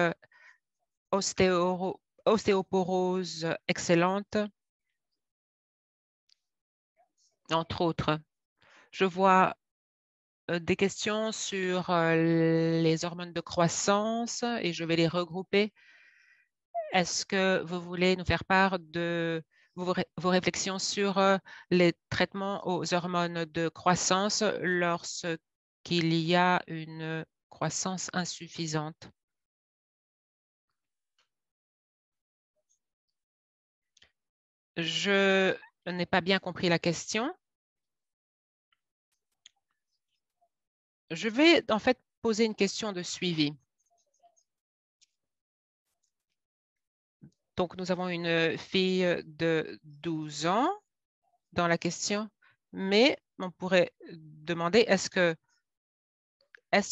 ostéoporose excellente, entre autres. Je vois des questions sur les hormones de croissance et je vais les regrouper est-ce que vous voulez nous faire part de vos, réflexions sur euh, les traitements aux hormones de croissance lorsqu'il y a une croissance insuffisante? Je n'ai pas bien compris la question. Je vais en fait poser une question de suivi. Donc, nous avons une euh, fille euh, de 12 ans dans la question, mais on pourrait demander est-ce que,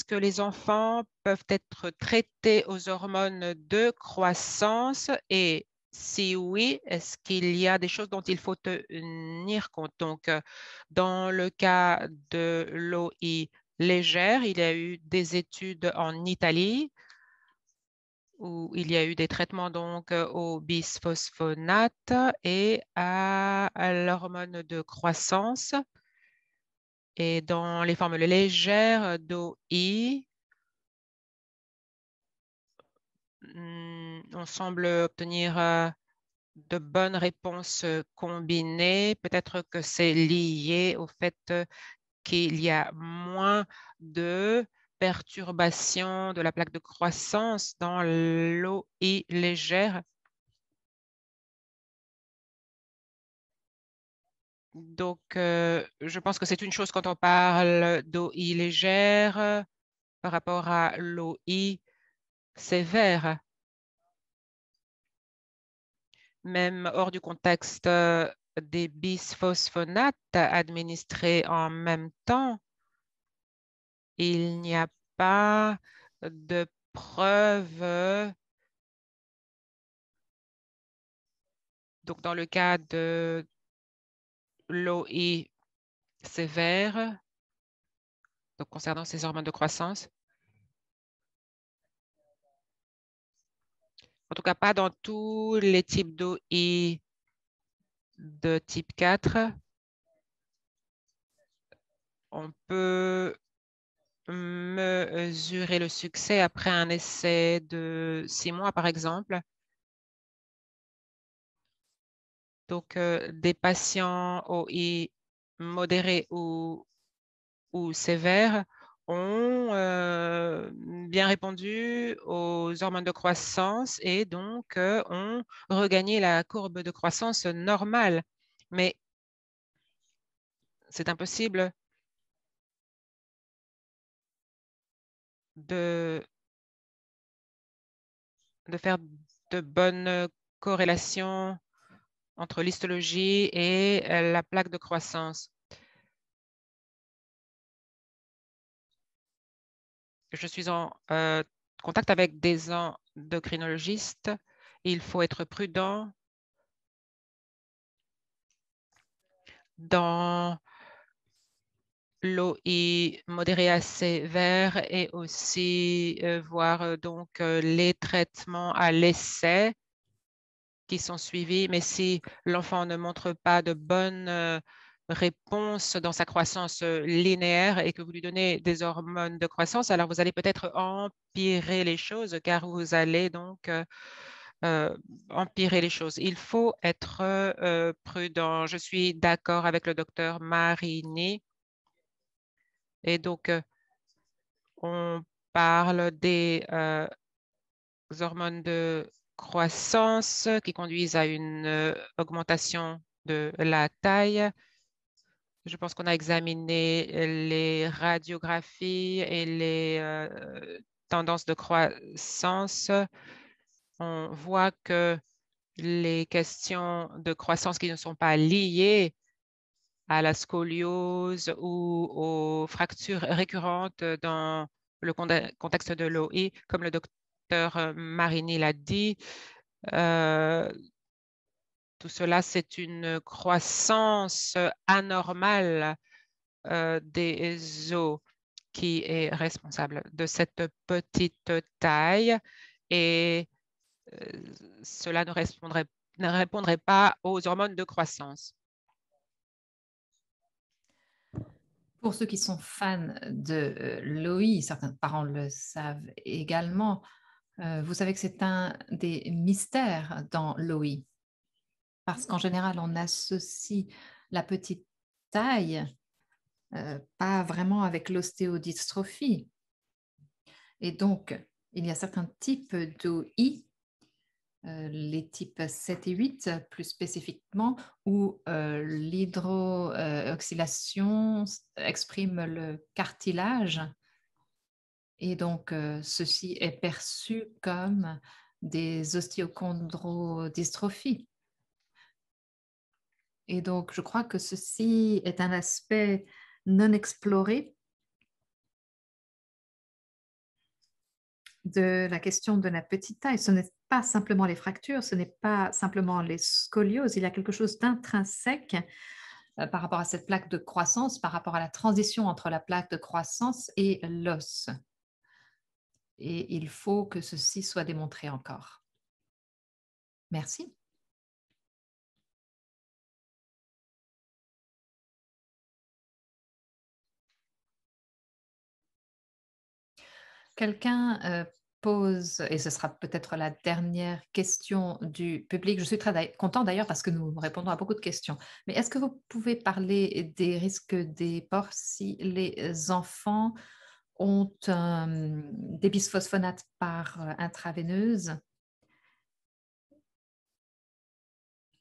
que les enfants peuvent être traités aux hormones de croissance et si oui, est-ce qu'il y a des choses dont il faut tenir compte? Donc, euh, dans le cas de l'OI légère, il y a eu des études en Italie où il y a eu des traitements donc euh, au bisphosphonate et à, l'hormone de croissance. Et dans les formes légères d'OI, hmm, on semble obtenir euh, de bonnes réponses combinées. Peut-être que c'est lié au fait qu'il y a moins de perturbation de la plaque de croissance dans l'eau I légère. Donc, euh, je pense que c'est une chose quand on parle d'eau I légère par rapport à l'eau I sévère. Même hors du contexte euh, des bisphosphonates administrés en même temps, il n'y a pas de preuve. Donc, dans le cas de l'OI sévère, donc concernant ces hormones de croissance, en tout cas pas dans tous les types d'OI de type 4, on peut mesurer le succès après un essai de six mois, par exemple. Donc, euh, des patients OI modérés ou, sévères ont euh, bien répondu aux hormones de croissance et donc euh, ont regagné la courbe de croissance normale. Mais c'est impossible de, de faire de bonnes euh, corrélations entre l'histologie et euh, la plaque de croissance. Je suis en euh, contact avec des endocrinologistes. Il faut être prudent dans l'OI modéré à sévère et aussi euh, voir euh, donc euh, les traitements à l'essai qui sont suivis. Mais si l'enfant ne montre pas de bonnes réponses dans sa croissance linéaire et que vous lui donnez des hormones de croissance, alors vous allez peut-être empirer les choses car vous allez donc empirer les choses. Il faut être prudent. Je suis d'accord avec le docteur Marini et donc, euh, on parle des euh, hormones de croissance qui conduisent à une euh, augmentation de la taille. Je pense qu'on a examiné les radiographies et les tendances de croissance. On voit que les questions de croissance qui ne sont pas liées à la scoliose ou aux fractures récurrentes dans le contexte de l'OI, comme le docteur euh, Marini l'a dit. Euh, tout cela, c'est une croissance anormale euh, des os qui est responsable de cette petite taille et cela ne ne répondrait pas aux hormones de croissance. Pour ceux qui sont fans de euh, l'OI, certains parents le savent également, euh, vous savez que c'est un des mystères dans l'OI. Parce qu'en général, on associe la petite taille, euh, pas vraiment avec l'ostéodystrophie. Et donc, il y a certains types d'OI euh, les types 7 et 8 plus spécifiquement, où euh, l'hydroxylation euh, exprime le cartilage. Et donc, ceci est perçu comme des ostéochondrodystrophies. Et donc, je crois que ceci est un aspect non exploré de la question de la petite taille. Ce n'est pas simplement les fractures, ce n'est pas simplement les scolioses, il y a quelque chose d'intrinsèque euh, par rapport à cette plaque de croissance, par rapport à la transition entre la plaque de croissance et l'os. Et il faut que ceci soit démontré encore. Merci. quelqu'un euh, pose, et ce sera peut-être la dernière question du public, je suis très content d'ailleurs parce que nous répondons à beaucoup de questions, mais est-ce que vous pouvez parler des risques des porcs si les enfants ont euh, des bisphosphonates par intraveineuse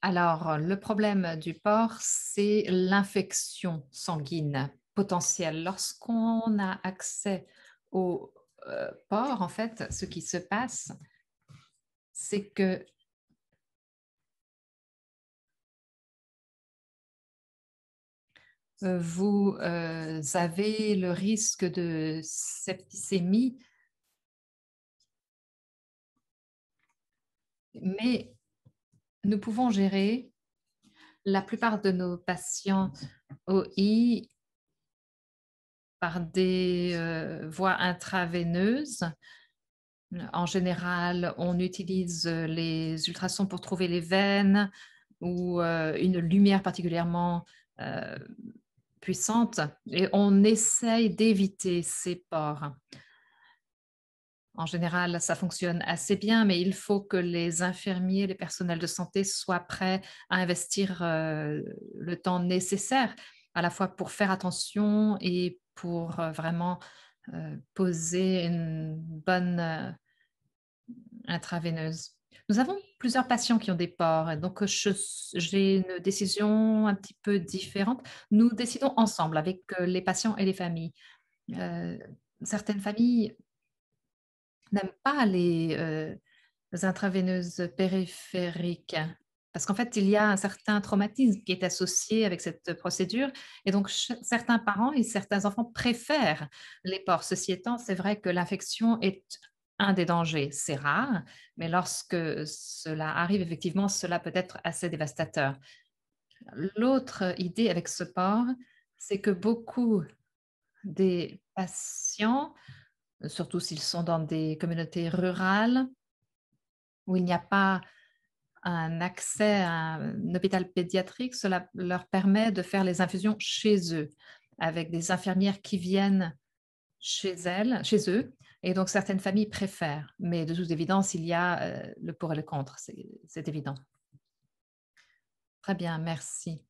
Alors, le problème du porc, c'est l'infection sanguine potentielle. Lorsqu'on a accès aux euh, port, en fait, ce qui se passe, c'est que euh, vous euh, avez le risque de septicémie, mais nous pouvons gérer la plupart de nos patients OI par des euh, voies intraveineuses. En général, on utilise euh, les ultrasons pour trouver les veines ou euh, une lumière particulièrement puissante et on essaye d'éviter ces pores. En général, ça fonctionne assez bien, mais il faut que les infirmiers, les personnels de santé soient prêts à investir le temps nécessaire à la fois pour faire attention et pour euh, vraiment euh, poser une bonne euh, intraveineuse. Nous avons plusieurs patients qui ont des pores, donc j'ai une décision un petit peu différente. Nous décidons ensemble avec les patients et les familles. certaines familles n'aiment pas les intraveineuses périphériques parce qu'en fait, il y a un certain traumatisme qui est associé avec cette procédure. Et donc, certains parents et certains enfants préfèrent les ports. Ceci étant, c'est vrai que l'infection est un des dangers. C'est rare, mais lorsque cela arrive, effectivement, cela peut être assez dévastateur. L'autre idée avec ce port, c'est que beaucoup des patients, surtout s'ils sont dans des communautés rurales, où il n'y a pas un accès à un hôpital pédiatrique, cela leur permet de faire les infusions chez eux, avec des infirmières qui viennent chez elles, chez eux. Et donc, certaines familles préfèrent. Mais de toute évidence, il y a euh, le pour et le contre, c'est évident. Très bien, merci.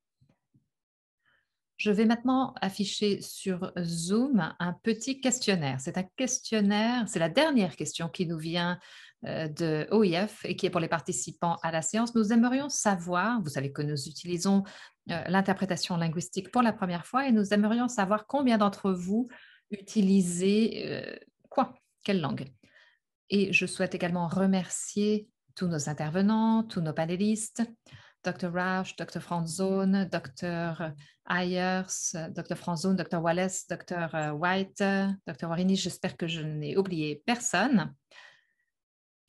Je vais maintenant afficher sur Zoom un petit questionnaire. C'est un questionnaire, c'est la dernière question qui nous vient euh, de OIF et qui est pour les participants à la séance, nous aimerions savoir, vous savez que nous utilisons euh, l'interprétation linguistique pour la première fois, et nous aimerions savoir combien d'entre vous utilisez euh, quoi, quelle langue. Et je souhaite également remercier tous nos intervenants, tous nos panélistes, Dr. Rausch, Dr. Franzone, Dr. Ayers, Dr. Franzone, Dr. Wallace, Dr. White, Dr. Warini, j'espère que je n'ai oublié personne.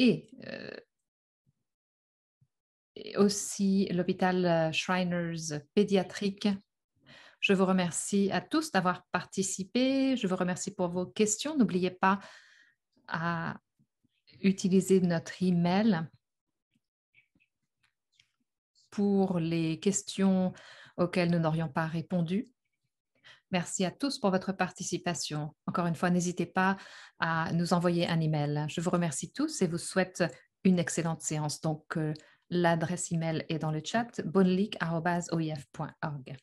Euh, et, aussi l'hôpital euh, Shriners pédiatrique. Je vous remercie à tous d'avoir participé. Je vous remercie pour vos questions. N'oubliez pas à utiliser notre email pour les questions auxquelles nous n'aurions pas répondu. Merci à tous pour votre participation. Encore une fois, n'hésitez pas à nous envoyer un email. Je vous remercie tous et vous souhaite une excellente séance. Donc, euh, l'adresse email est dans le chat, bonleak.oif.org.